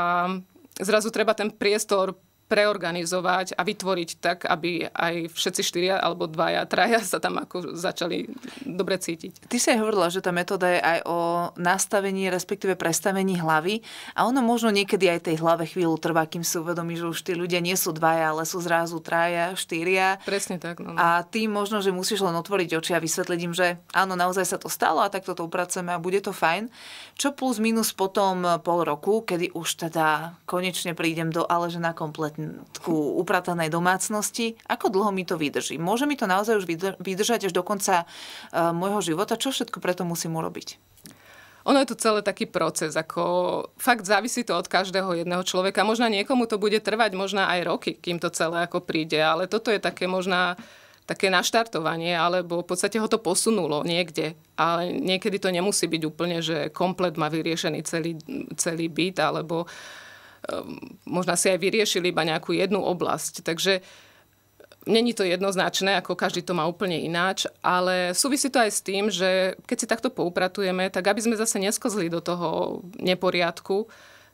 zrazu treba ten priestor preorganizovať a vytvoriť tak, aby aj všetci štyria alebo dvaja, traja sa tam ako začali dobre cítiť. Ty si aj hovorila, že tá metóda je aj o nastavení, respektíve prestavení hlavy a ono možno niekedy aj tej hlave chvíľu trvá, kým si uvedomí, že už tí ľudia nie sú dvaja, ale sú zrazu traja, štyria. Presne tak. No, no. A ty možno, že musíš len otvoriť oči a vysvetliť im, že áno, naozaj sa to stalo a takto toto upracujeme a bude to fajn. Čo plus minus potom pol roku, kedy už teda konečne prídem do ale že na kompletný jednotku upratanej domácnosti. Ako dlho mi to vydrží? Môže mi to naozaj už vydržať až do konca e, môjho života? Čo všetko preto musím urobiť? Ono je to celé taký proces, ako fakt závisí to od každého jedného človeka. Možno niekomu to bude trvať možno aj roky, kým to celé ako príde, ale toto je také možná také naštartovanie, alebo v podstate ho to posunulo niekde. Ale niekedy to nemusí byť úplne, že komplet má vyriešený celý, celý byt, alebo uh, Ehm, možno si aj vyriešili iba nejakú jednu oblasť. Takže není to jednoznačné, ako každý to má úplne ináč, ale súvisí to aj s tým, že keď si takto poupratujeme, tak aby sme zase neskozli do toho neporiadku,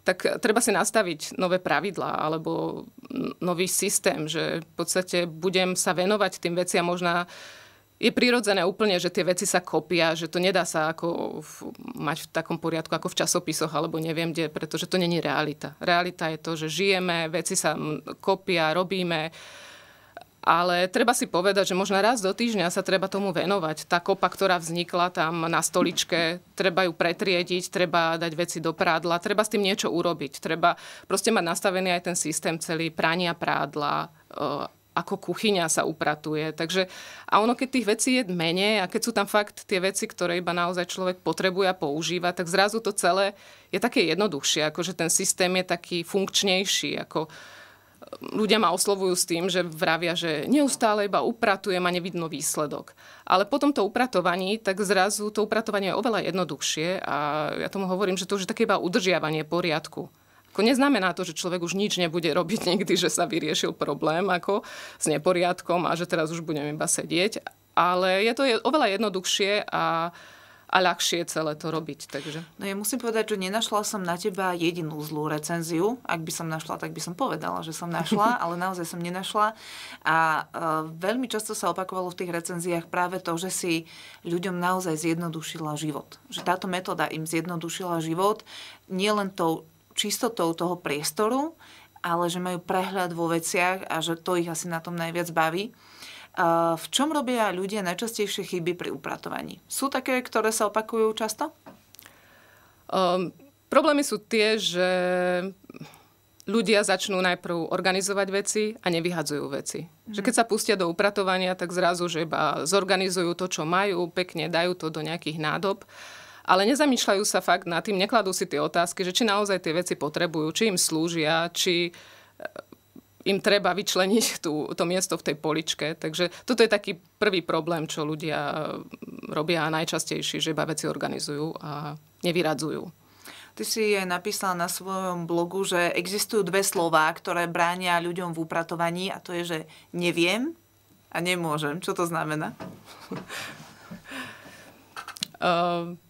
tak treba si nastaviť nové pravidlá alebo nový systém, že v podstate budem sa venovať tým veciam možná je prirodzené úplne, že tie veci sa kopia, že to nedá sa ako v, mať v takom poriadku ako v časopisoch alebo neviem kde, pretože to není realita. Realita je to, že žijeme, veci sa kopia, robíme, ale treba si povedať, že možno raz do týždňa sa treba tomu venovať. Tá kopa, ktorá vznikla tam na stoličke, treba ju pretriediť, treba dať veci do prádla, treba s tým niečo urobiť. Treba proste mať nastavený aj ten systém celý prania prádla, ako kuchyňa sa upratuje. Takže, a ono, keď tých vecí je menej a keď sú tam fakt tie veci, ktoré iba naozaj človek potrebuje a používa, tak zrazu to celé je také jednoduchšie, ako že ten systém je taký funkčnejší, ako um, ľudia ma oslovujú s tým, že vravia, že neustále iba upratujem a nevidno výsledok. Ale po tomto upratovaní, tak zrazu to upratovanie je oveľa jednoduchšie a ja tomu hovorím, že to už je také iba udržiavanie poriadku. Ako neznamená to, že človek už nič nebude robiť nikdy, že sa vyriešil problém ako s neporiadkom a že teraz už budem iba sedieť. Ale je to je oveľa jednoduchšie a a ľahšie celé to robiť. Takže. No ja musím povedať, že nenašla som na teba jedinú zlú recenziu. Ak by som našla, tak by som povedala, že som našla, ale naozaj som nenašla. A e, veľmi často sa opakovalo v tých recenziách práve to, že si ľuďom naozaj zjednodušila život. Že táto metóda im zjednodušila život nielen tou čistotou toho priestoru, ale že majú prehľad vo veciach a že to ich asi na tom najviac baví. V čom robia ľudia najčastejšie chyby pri upratovaní? Sú také, ktoré sa opakujú často? Um, problémy sú tie, že ľudia začnú najprv organizovať veci a nevyhadzujú veci. Mm. Že keď sa pustia do upratovania, tak zrazu, že iba zorganizujú to, čo majú, pekne dajú to do nejakých nádob ale nezamýšľajú sa fakt nad tým, nekladú si tie otázky, že či naozaj tie veci potrebujú, či im slúžia, či eh, im treba vyčleniť tú, to miesto v tej poličke. Takže toto je taký prvý problém, čo ľudia eh, robia najčastejší, že iba veci organizujú a nevyradzujú. Ty si je napísala na svojom blogu, že existujú dve slová, ktoré bránia ľuďom v upratovaní a to je, že neviem a nemôžem. Čo to znamená? Uh,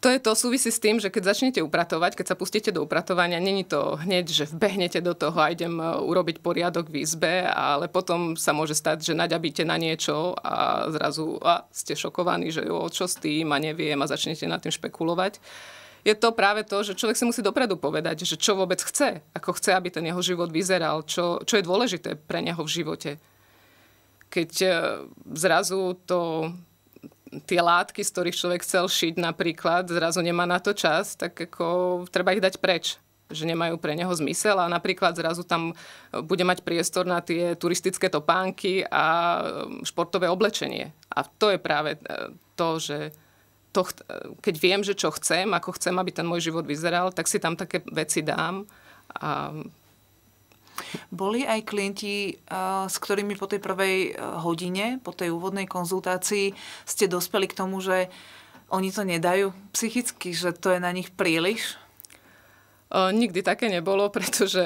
To je to, súvisí s tým, že keď začnete upratovať, keď sa pustíte do upratovania, není to hneď, že vbehnete do toho a idem e, urobiť poriadok v izbe, ale potom sa môže stať, že naďabíte na niečo a zrazu a ste šokovaní, že jo, čo s tým a neviem a začnete nad tým špekulovať je to práve to, že človek si musí dopredu povedať, že čo vôbec chce, ako chce, aby ten jeho život vyzeral, čo, čo je dôležité pre neho v živote. Keď e, zrazu to tie látky, z ktorých človek chcel šiť napríklad, zrazu nemá na to čas, tak ako treba ich dať preč že nemajú pre neho zmysel a napríklad zrazu tam e, bude mať priestor na tie turistické topánky a e, športové oblečenie. A to je práve e, to, že to, keď viem, že čo chcem, ako chcem, aby ten môj život vyzeral, tak si tam také veci dám a boli aj klienti, eh, s ktorými po tej prvej eh, hodine, po tej úvodnej konzultácii ste dospeli k tomu, že oni to nedajú psychicky, že to je na nich príliš? Eh, nikdy také nebolo, pretože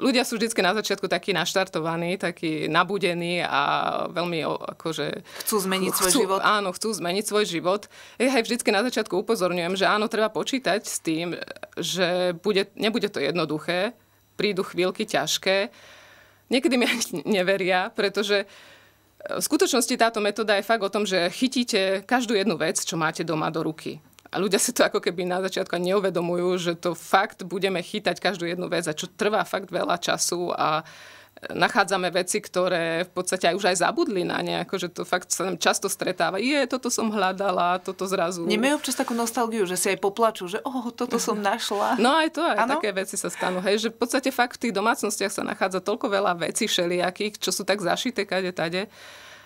ľudia sú vždy na začiatku takí naštartovaní, takí nabudení a veľmi akože... Chcú zmeniť chcú, svoj život. Áno, chcú zmeniť svoj život. Ja aj vždy na začiatku upozorňujem, že áno, treba počítať s tým, že bude, nebude to jednoduché, prídu chvíľky ťažké. Niekedy mi ani neveria, pretože e, v skutočnosti táto metóda je fakt o tom, že chytíte každú jednu vec, čo máte doma do ruky. A ľudia si to ako keby na začiatku neuvedomujú, že to fakt budeme chytať každú jednu vec a čo trvá fakt veľa času a nachádzame veci, ktoré v podstate aj už aj zabudli na ne, akože to fakt sa nám často stretáva. Je, toto som hľadala, toto zrazu... Nemajú občas takú nostalgiu, že si aj poplačú, že oh, toto som mhm. našla. No aj to, aj ano? také veci sa stanú. Hej, že v podstate fakt v tých domácnostiach sa nachádza toľko veľa vecí všelijakých, čo sú tak zašité kade tade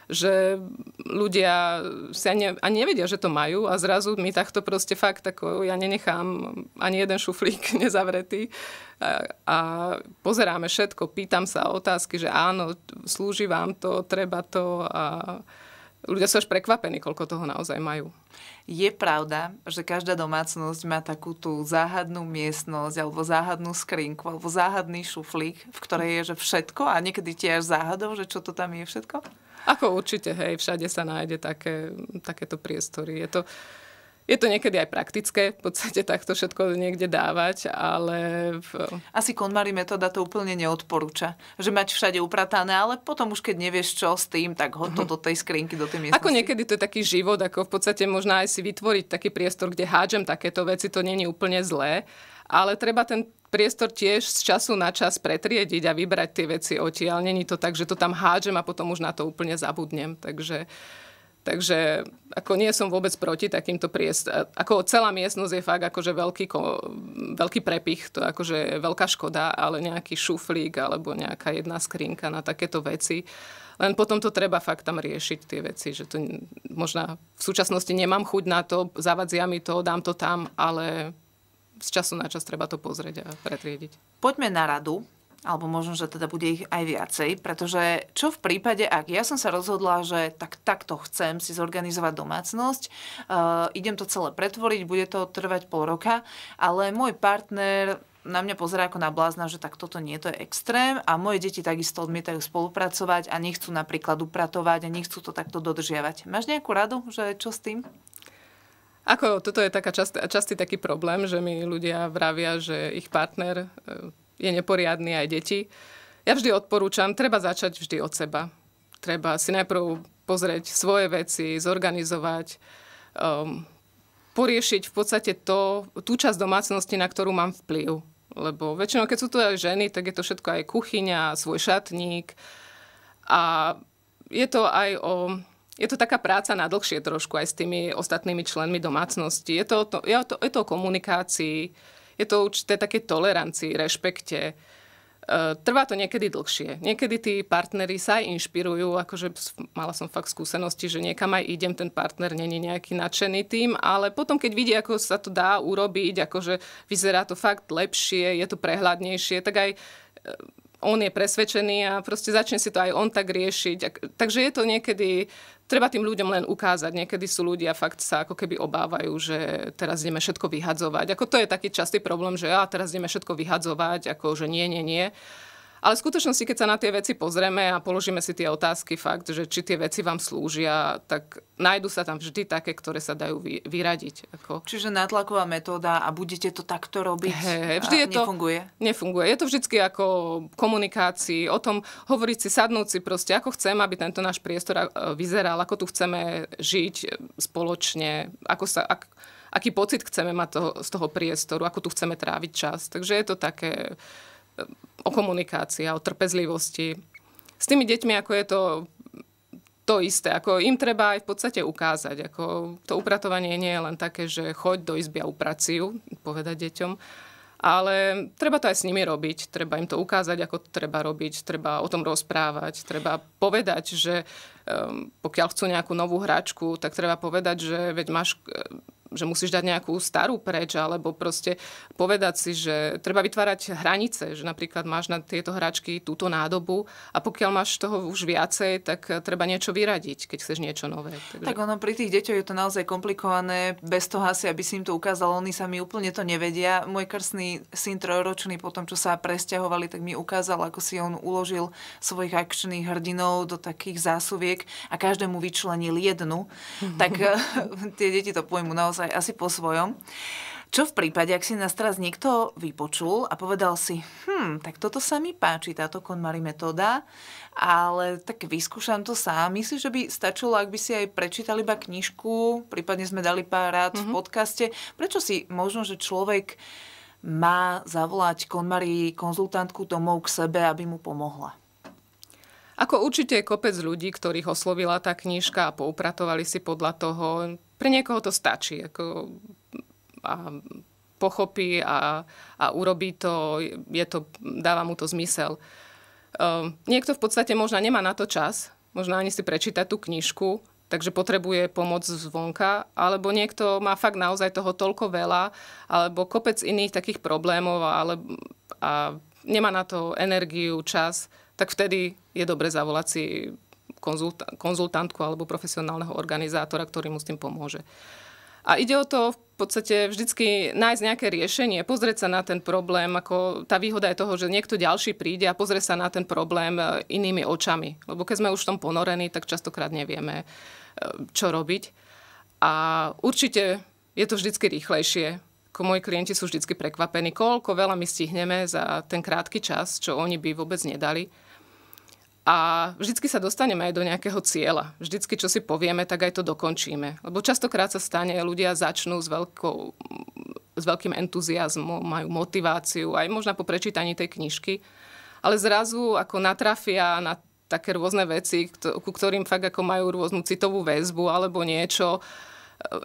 že ľudia si ani, ani nevedia, že to majú a zrazu mi takto proste fakt, ako ja nenechám ani jeden šuflík nezavretý a, a pozeráme všetko, pýtam sa otázky, že áno, slúži vám to, treba to a ľudia sú až prekvapení, koľko toho naozaj majú. Je pravda, že každá domácnosť má takú tú záhadnú miestnosť alebo záhadnú skrinku alebo záhadný šuflík, v ktorej je že všetko a niekedy tie až záhadov, že čo to tam je všetko? Ako určite, hej, všade sa nájde také, takéto priestory. Je to, je to niekedy aj praktické, v podstate takto všetko niekde dávať, ale... V... Asi KonMari metóda to úplne neodporúča, že mať všade upratané, ale potom už keď nevieš čo s tým, tak ho to mhm. do tej skrinky, do tej miestnosti. Ako niekedy to je taký život, ako v podstate možno aj si vytvoriť taký priestor, kde hádžem takéto veci, to není úplne zlé, ale treba ten priestor tiež z času na čas pretriediť a vybrať tie veci odtiaľ. Není to tak, že to tam hádžem a potom už na to úplne zabudnem. Takže uh, Takže ako nie som vôbec proti takýmto priest. Ako celá miestnosť je fakt akože veľký, veľký prepich, to akože je veľká škoda, ale nejaký šuflík alebo nejaká jedna skrinka na takéto veci. Len potom to treba fakt tam riešiť tie veci, že to možno v súčasnosti nemám chuť na to, zavadzia mi to, dám to tam, ale z času na čas treba to pozrieť a pretriediť. Poďme na radu alebo možno, že teda bude ich aj viacej, pretože čo v prípade, ak ja som sa rozhodla, že tak takto chcem si zorganizovať domácnosť, uh, idem to celé pretvoriť, bude to trvať pol roka, ale môj partner na mňa pozerá ako na blázna, že tak toto nie, to je extrém a moje deti takisto odmietajú spolupracovať a nechcú napríklad upratovať a nechcú to takto dodržiavať. Máš nejakú radu, že čo s tým? Ako toto je taká častý, častý taký problém, že mi ľudia vravia, že ich partner eh, je neporiadný aj deti. Ja vždy odporúčam, treba začať vždy od seba. Treba si najprv pozrieť svoje veci, zorganizovať, um, poriešiť v podstate to, tú časť domácnosti, na ktorú mám vplyv. Lebo väčšinou, keď sú to aj ženy, tak je to všetko aj kuchyňa, svoj šatník. A je to aj o... Je to taká práca na dlhšie trošku aj s tými ostatnými členmi domácnosti. Je to, to, je to, je to o komunikácii, je to určité také tolerancii, rešpekte. E, trvá to niekedy dlhšie. Niekedy tí partnery sa aj inšpirujú, akože mala som fakt skúsenosti, že niekam aj idem, ten partner není nejaký nadšený tým, ale potom, keď vidí, ako sa to dá urobiť, akože vyzerá to fakt lepšie, je to prehľadnejšie, tak aj e, on je presvedčený a proste začne si to aj on tak riešiť. Takže je to niekedy treba tým ľuďom len ukázať. Niekedy sú ľudia fakt sa ako keby obávajú, že teraz ideme všetko vyhadzovať. Ako to je taký častý problém, že ja teraz ideme všetko vyhadzovať, ako že nie, nie, nie. Ale v skutočnosti, keď sa na tie veci pozrieme a položíme si tie otázky, fakt, že či tie veci vám slúžia, tak nájdú sa tam vždy také, ktoré sa dajú vy, vyradiť. Ako... Čiže nátlaková metóda a budete to takto robiť he, he, vždy je to, nefunguje? Nefunguje. Je to vždy ako komunikácii, o tom hovoriť si, sadnúť si proste, ako chcem, aby tento náš priestor e, vyzeral, ako tu chceme žiť e, spoločne, ako sa... Ak, aký pocit chceme mať toho, z toho priestoru, ako tu chceme tráviť čas. Takže je to také o komunikácii a o trpezlivosti. S tými deťmi, ako je to to isté, ako im treba aj v podstate ukázať, ako to upratovanie nie je len také, že choď do izby a upraciu, povedať deťom, ale treba to aj s nimi robiť, treba im to ukázať, ako to treba robiť, treba o tom rozprávať, treba povedať, že um, pokiaľ chcú nejakú novú hračku, tak treba povedať, že veď máš že musíš dať nejakú starú preč, alebo proste povedať si, že treba vytvárať hranice, že napríklad máš na tieto hračky túto nádobu a pokiaľ máš toho už viacej, tak treba niečo vyradiť, keď chceš niečo nové. Takže... Tak ono pri tých deťoch je to naozaj komplikované, bez toho asi, aby si im to ukázal, oni sami úplne to nevedia. Môj krstný syn trojročný po tom, čo sa presťahovali, tak mi ukázal, ako si on uložil svojich akčných hrdinov do takých zásuviek a každému vyčlenil jednu. tak eh, tie deti to pojmu naozaj naozaj asi po svojom. Čo v prípade, ak si nás teraz niekto vypočul a povedal si, hm, tak toto sa mi páči, táto KonMari metóda, ale tak vyskúšam to sám. Myslíš, že by stačilo, ak by si aj prečítal iba knižku, prípadne sme dali pár rád mm-hmm. v mhm. podcaste. Prečo si možno, že človek má zavolať KonMari konzultantku domov k sebe, aby mu pomohla? Ako určite je kopec ľudí, ktorých oslovila tá knižka a poupratovali si podľa toho pre niekoho to stačí. Ako, a pochopí a, a urobí to, je to, dáva mu to zmysel. Um, niekto v podstate možno nemá na to čas, možno ani si prečíta tú knižku, takže potrebuje pomoc zvonka, alebo niekto má fakt naozaj toho toľko veľa, alebo kopec iných takých problémov ale, a nemá na to energiu, čas, tak vtedy je dobre zavolať si konzulta- konzultantku alebo profesionálneho organizátora, ktorý mu s tým pomôže. A ide o to v podstate vždycky nájsť nejaké riešenie, pozrieť sa na ten problém, ako tá výhoda je toho, že niekto ďalší príde a pozrie sa na ten problém e, inými očami. Lebo keď sme už v tom ponorení, tak častokrát nevieme, e, čo robiť. A určite je to vždycky rýchlejšie. Moji klienti sú vždycky prekvapení, koľko veľa my stihneme za ten krátky čas, čo oni by vôbec nedali. A vždycky sa dostaneme aj do nejakého cieľa. Vždycky, čo si povieme, tak aj to dokončíme. Lebo častokrát sa stane, ľudia začnú s, veľkou, s veľkým entuziasmom, majú motiváciu, aj možno po prečítaní tej knižky. Ale zrazu ako natrafia na také rôzne veci, ku ktorým fakt ako majú rôznu citovú väzbu alebo niečo, e,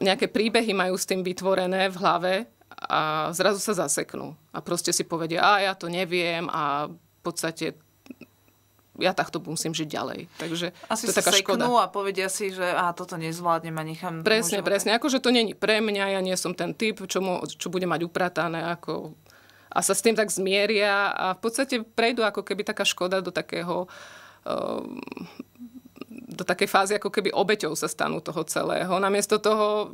nejaké príbehy majú s tým vytvorené v hlave a zrazu sa zaseknú. A proste si povedia, a ja to neviem a v podstate ja takto musím žiť ďalej. Takže Asi to je taká škoda. a povedia si, že a toto nezvládnem a nechám... Presne, presne. Akože to není pre mňa, ja nie som ten typ, čo, mu, čo bude mať upratané, ako a sa s tým tak zmieria a v podstate prejdú ako keby taká škoda do takého ehm, do takej fázy, ako keby obeťou sa stanú toho celého. Namiesto toho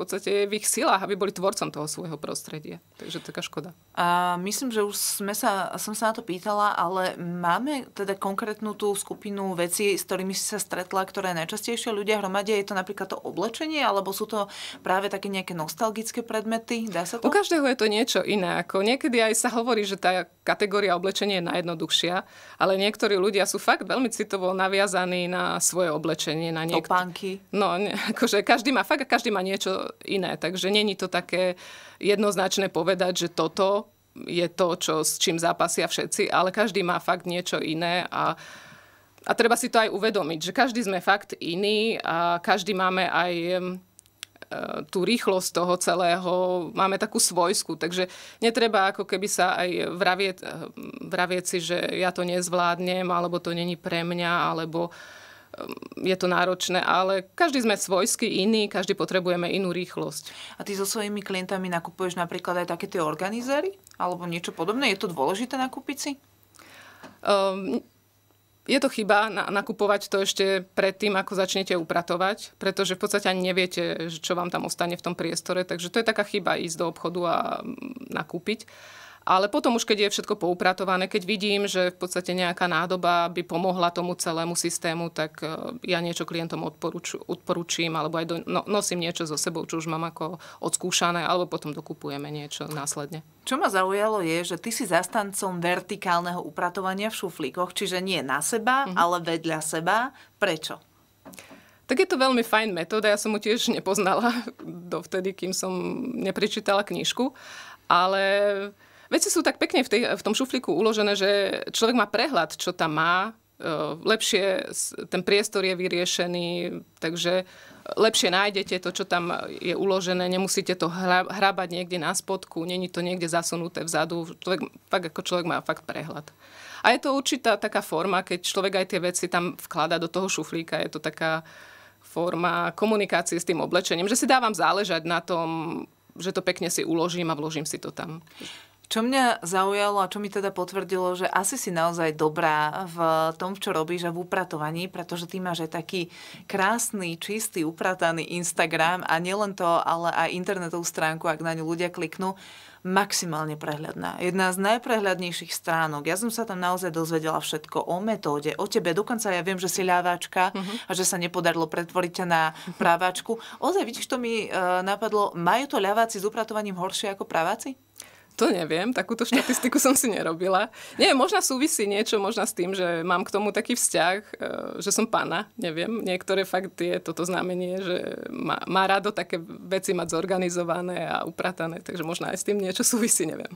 podstate je v ich silách, aby boli tvorcom toho svojho prostredia. Takže taká škoda. A myslím, že už sme sa, som sa na to pýtala, ale máme teda konkrétnu tú skupinu vecí, s ktorými si sa stretla, ktoré najčastejšie ľudia hromadia. Je to napríklad to oblečenie, alebo sú to práve také nejaké nostalgické predmety? Dá sa to? U každého je to niečo iné. Ako niekedy aj sa hovorí, že tá kategória oblečenie je najjednoduchšia, ale niektorí ľudia sú fakt veľmi citovo naviazaní na svoje oblečenie. Na niekto- Topánky. No, ne, akože každý má fakt, každý má niečo iné, takže není to také jednoznačné povedať, že toto je to, čo, s čím zápasia všetci, ale každý má fakt niečo iné a a treba si to aj uvedomiť, že každý sme fakt iný a každý máme aj Eh, tú rýchlosť toho celého máme takú svojskú, takže netreba ako keby sa aj vravieť, eh, vravieť si, že ja to nezvládnem, alebo to není pre mňa, alebo eh, je to náročné, ale každý sme svojský iný, každý potrebujeme inú rýchlosť. A ty so svojimi klientami nakupuješ napríklad aj také tie organizéry? Alebo niečo podobné? Je to dôležité nakúpiť si? Um, je to chyba na, nakupovať to ešte predtým, ako začnete upratovať, pretože v podstate ani neviete, čo vám tam ostane v tom priestore. Takže to je taká chyba ísť do obchodu a mm, nakúpiť. Ale potom už, keď je všetko poupratované, keď vidím, že v podstate nejaká nádoba by pomohla tomu celému systému, tak e, ja niečo klientom odporuč, alebo aj do, no, nosím niečo so sebou, čo už mám ako odskúšané, alebo potom dokupujeme niečo následne. Čo ma zaujalo je, že ty si zastancom vertikálneho upratovania v šuflíkoch, čiže nie na seba, mm-hmm. ale vedľa seba. Prečo? Tak je to veľmi fajn metóda, ja som ju tiež nepoznala dovtedy, kým som neprečítala knižku, ale Veci sú tak pekne v, tej, v tom šuflíku uložené, že človek má prehľad, čo tam má, e, lepšie ten priestor je vyriešený, takže lepšie nájdete to, čo tam je uložené, nemusíte to hrábať niekde na spodku, není to niekde zasunuté vzadu, človek, fakt ako človek má fakt prehľad. A je to určitá taká forma, keď človek aj tie veci tam vklada do toho šuflíka, je to taká forma komunikácie s tým oblečením, že si dávam záležať na tom, že to pekne si uložím a vložím si to tam. Čo mňa zaujalo a čo mi teda potvrdilo, že asi si naozaj dobrá v tom, čo robíš a v upratovaní, pretože ty máš aj taký krásny, čistý, uprataný Instagram a nielen to, ale aj internetovú stránku, ak na ňu ľudia kliknú, maximálne prehľadná. Jedna z najprehľadnejších stránok. Ja som sa tam naozaj dozvedela všetko o metóde, o tebe. Dokonca ja viem, že si ľaváčka uh-huh. a že sa nepodarilo pretvoriť ťa na právačku. Ozaj, vidíš, to mi uh, napadlo, majú to ľaváci s upratovaním horšie ako praváci? To neviem, takúto štatistiku som si nerobila. Nie, možno súvisí niečo možno s tým, že mám k tomu taký vzťah, e, že som pána, neviem. Niektoré fakt je toto znamenie, že má, má rado také veci mať zorganizované a upratané, takže možno aj s tým niečo súvisí, neviem.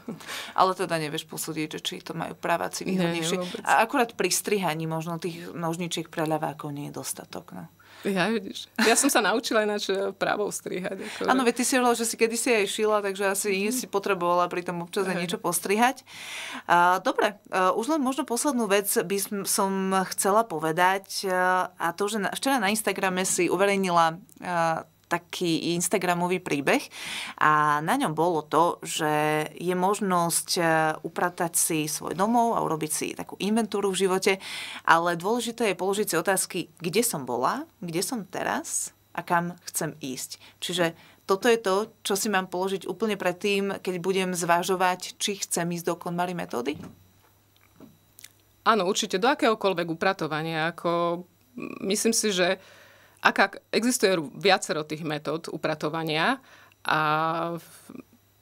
Ale teda nevieš posúdiť, že či to majú praváci výhodnejšie. A akurát pri strihaní možno tých nožničiek pre ľavákov nie je dostatok. No. Ja, vidíš. ja som sa naučila ináč e, právou strihať. Áno, akože. ty si hovorila, že si kedysi aj šila, takže asi mm-hmm. si potrebovala pri tom občas aj niečo postrihať. dobre, e, už len možno poslednú vec by som chcela povedať e, a to, že včera na Instagrame si uverejnila taký Instagramový príbeh a na ňom bolo to, že je možnosť e, upratať si svoj domov a urobiť si takú inventúru v živote, ale dôležité je položiť si otázky, kde som bola, kde som teraz a kam chcem ísť. Čiže toto je to, čo si mám položiť úplne predtým, keď budem zvážovať, či chcem ísť do KonMari metódy? Áno, určite do akéhokoľvek upratovania. Ako, myslím si, že uh, ak existuje viacero tých metód upratovania a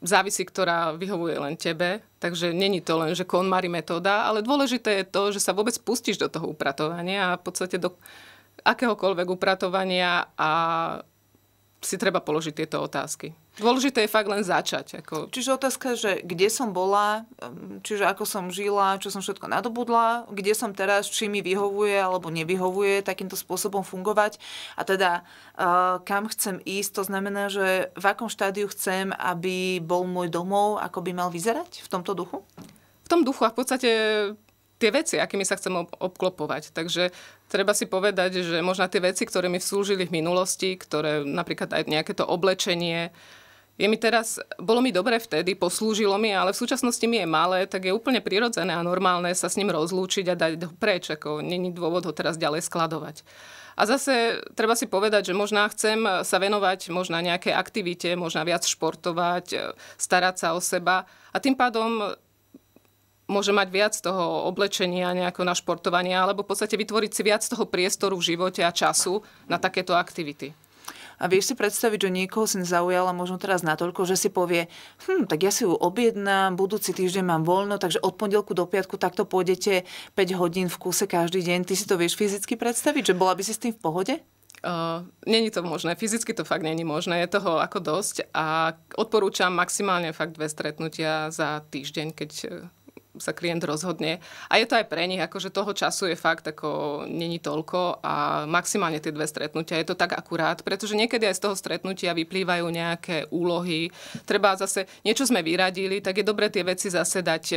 závisí, ktorá vyhovuje len tebe. Takže není to len, že KonMari metóda, ale dôležité je to, že sa vôbec pustíš do toho upratovania a v podstate do akéhokoľvek upratovania a si treba položiť tieto otázky. Dôležité je fakt len začať. Ako... Čiže otázka, že kde som bola, čiže ako som žila, čo som všetko nadobudla, kde som teraz, či mi vyhovuje alebo nevyhovuje takýmto spôsobom fungovať a teda eh, kam chcem ísť, to znamená, že v akom štádiu chcem, aby bol môj domov, ako by mal vyzerať v tomto duchu? V tom duchu a v podstate tie veci, akými sa chceme obklopovať. Takže treba si povedať, že možno tie veci, ktoré mi slúžili v minulosti, ktoré napríklad aj nejaké to oblečenie, je mi teraz, bolo mi dobre vtedy, poslúžilo mi, ale v súčasnosti mi je malé, tak je úplne prirodzené a normálne sa s ním rozlúčiť a dať ho preč, ako není dôvod ho teraz ďalej skladovať. A zase treba si povedať, že možná chcem sa venovať možná nejaké aktivite, možná viac športovať, e, starať sa o seba a tým pádom môže mať viac toho oblečenia, nejako na športovanie, alebo v podstate vytvoriť si viac toho priestoru v živote a času na takéto aktivity. A vieš si predstaviť, že niekoho si zaujala možno teraz natoľko, že si povie, hm, tak ja si ju objednám, budúci týždeň mám voľno, takže od pondelku do piatku takto pôjdete 5 hodín v kuse každý deň. Ty si to vieš fyzicky predstaviť, že bola by si s tým v pohode? Uh, není to možné, fyzicky to fakt není možné, je toho ako dosť a odporúčam maximálne fakt dve stretnutia za týždeň, keď sa klient rozhodne. A je to aj pre nich, akože toho času je fakt ako není toľko a maximálne tie dve stretnutia. Je to tak akurát, pretože niekedy aj z toho stretnutia vyplývajú nejaké úlohy. Treba zase, niečo sme vyradili, tak je dobre tie veci zase dať, e,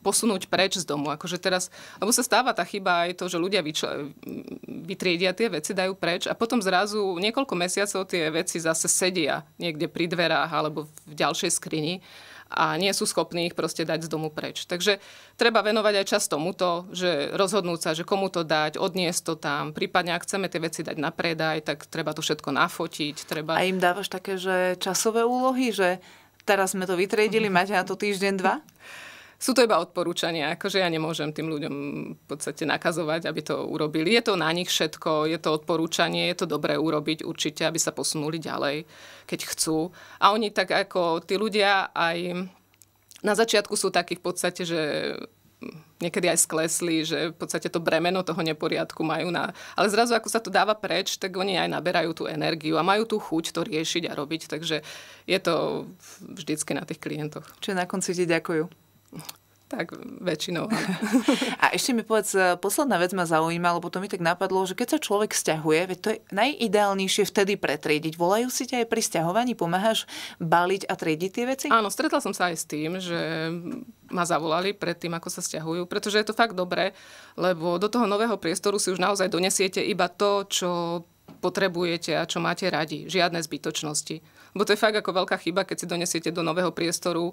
posunúť preč z domu. Akože teraz, lebo sa stáva tá chyba aj to, že ľudia vyčl- vytriedia tie veci, dajú preč a potom zrazu niekoľko mesiacov tie veci zase sedia niekde pri dverách alebo v ďalšej skrini a nie sú schopní ich proste dať z domu preč. Takže treba venovať aj čas tomuto, že rozhodnúť sa, že komu to dať, odniesť to tam, prípadne ak chceme tie veci dať na predaj, tak treba to všetko nafotiť. Treba... A im dávaš také, že časové úlohy, že teraz sme to vytriedili, máte na to týždeň, dva? sú to iba odporúčania, akože ja nemôžem tým ľuďom v podstate nakazovať, aby to urobili. Je to na nich všetko, je to odporúčanie, je to dobré urobiť určite, aby sa posunuli ďalej, keď chcú. A oni tak ako tí ľudia aj na začiatku sú takí v podstate, že niekedy aj sklesli, že v podstate to bremeno toho neporiadku majú. Na... Ale zrazu, ako sa to dáva preč, tak oni aj naberajú tú energiu a majú tú chuť to riešiť a robiť. Takže je to vždycky na tých klientoch. Čo na konci ti ďakujú. Tak väčšinou. A ešte mi povedz, e, posledná vec ma zaujíma, lebo to mi tak napadlo, že keď sa človek stiahuje, veď to je najideálnejšie vtedy pretriediť. Volajú si ťa aj pri stiahovaní, pomáhaš baliť a triediť tie veci? Áno, stretla som sa aj s tým, že ma zavolali pred tým, ako sa stiahujú, pretože je to fakt dobré, lebo do toho nového priestoru si už naozaj donesiete iba to, čo potrebujete a čo máte radi. Žiadne zbytočnosti. Bo to je fakt ako veľká chyba, keď si donesiete do nového priestoru e,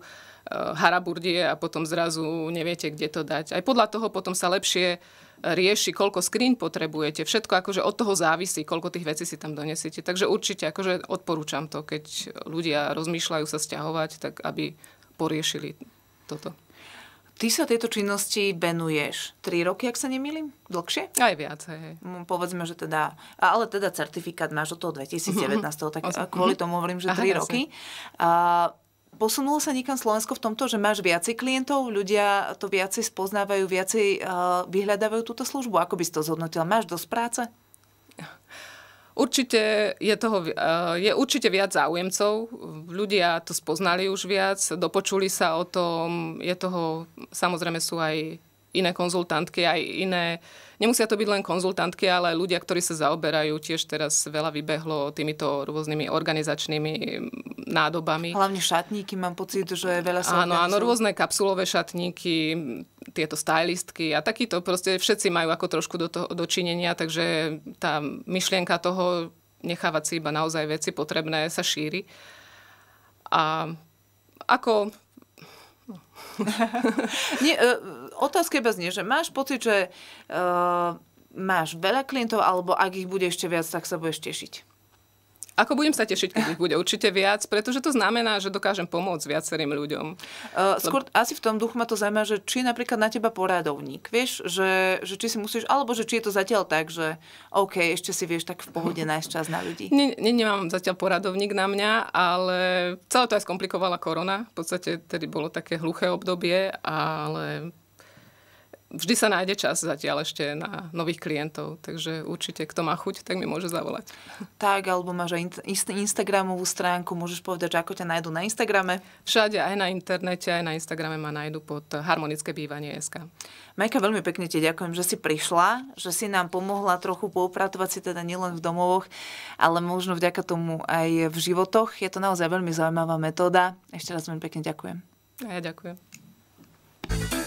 haraburdie a potom zrazu neviete, kde to dať. Aj podľa toho potom sa lepšie eh, rieši, koľko skrín potrebujete. Všetko akože od toho závisí, koľko tých vecí si tam donesiete. Takže určite akože odporúčam to, keď ľudia rozmýšľajú sa stiahovať, tak aby poriešili toto. Ty sa tejto činnosti venuješ 3 roky, ak sa nemýlim? Dlhšie? Aj viac, hej. Mm, povedzme, že teda, ale teda certifikát máš od toho 2019, tak kvôli tomu hovorím, že 3 Aha, roky. A, posunulo sa niekam Slovensko v tomto, že máš viacej klientov, ľudia to viacej spoznávajú, viacej uh, vyhľadávajú túto službu? Ako by si to zhodnotila? Máš dosť práce? Určite je, toho, e, je určite viac záujemcov, ľudia to spoznali už viac, dopočuli sa o tom, je toho, samozrejme sú aj iné konzultantky, aj iné, nemusia to byť len konzultantky, ale aj ľudia, ktorí sa zaoberajú, tiež teraz veľa vybehlo týmito rôznymi organizačnými nádobami. Hlavne šatníky, mám pocit, že veľa sa Áno, áno, rôzne kapsulové šatníky, tieto stylistky a takýto proste všetci majú ako trošku do toho dočinenia, takže tá myšlienka toho nechávať si iba naozaj veci potrebné sa šíri. A ako nie, e, otázka iba znie, že máš pocit, že uh, máš veľa klientov, alebo ak ich bude ešte viac, tak sa budeš tešiť? Ako budem sa tešiť, keď ich bude určite viac, pretože to znamená, že dokážem pomôcť viacerým ľuďom. Uh, skôr Lebo... asi v tom duchu ma to zaujíma, že či napríklad na teba poradovník, vieš, že, že či si musíš, alebo že či je to zatiaľ tak, že OK, ešte si vieš tak v pohode nájsť čas na ľudí. Ne, ne, nemám zatiaľ poradovník na mňa, ale celé to aj skomplikovala korona. V podstate tedy bolo také hluché obdobie, ale vždy sa nájde čas zatiaľ ešte na nových klientov, takže určite kto má chuť, tak mi môže zavolať. Tak, alebo máš aj in- Instagramovú stránku, môžeš povedať, že ako ťa nájdu na Instagrame? Všade, aj na internete, aj na Instagrame ma nájdu pod harmonické bývanie SK. Majka, veľmi pekne ti ďakujem, že si prišla, že si nám pomohla trochu poupratovať si teda nielen v domovoch, ale možno vďaka tomu aj v životoch. Je to naozaj veľmi zaujímavá metóda. Ešte raz veľmi pekne ďakujem. A ja ďakujem.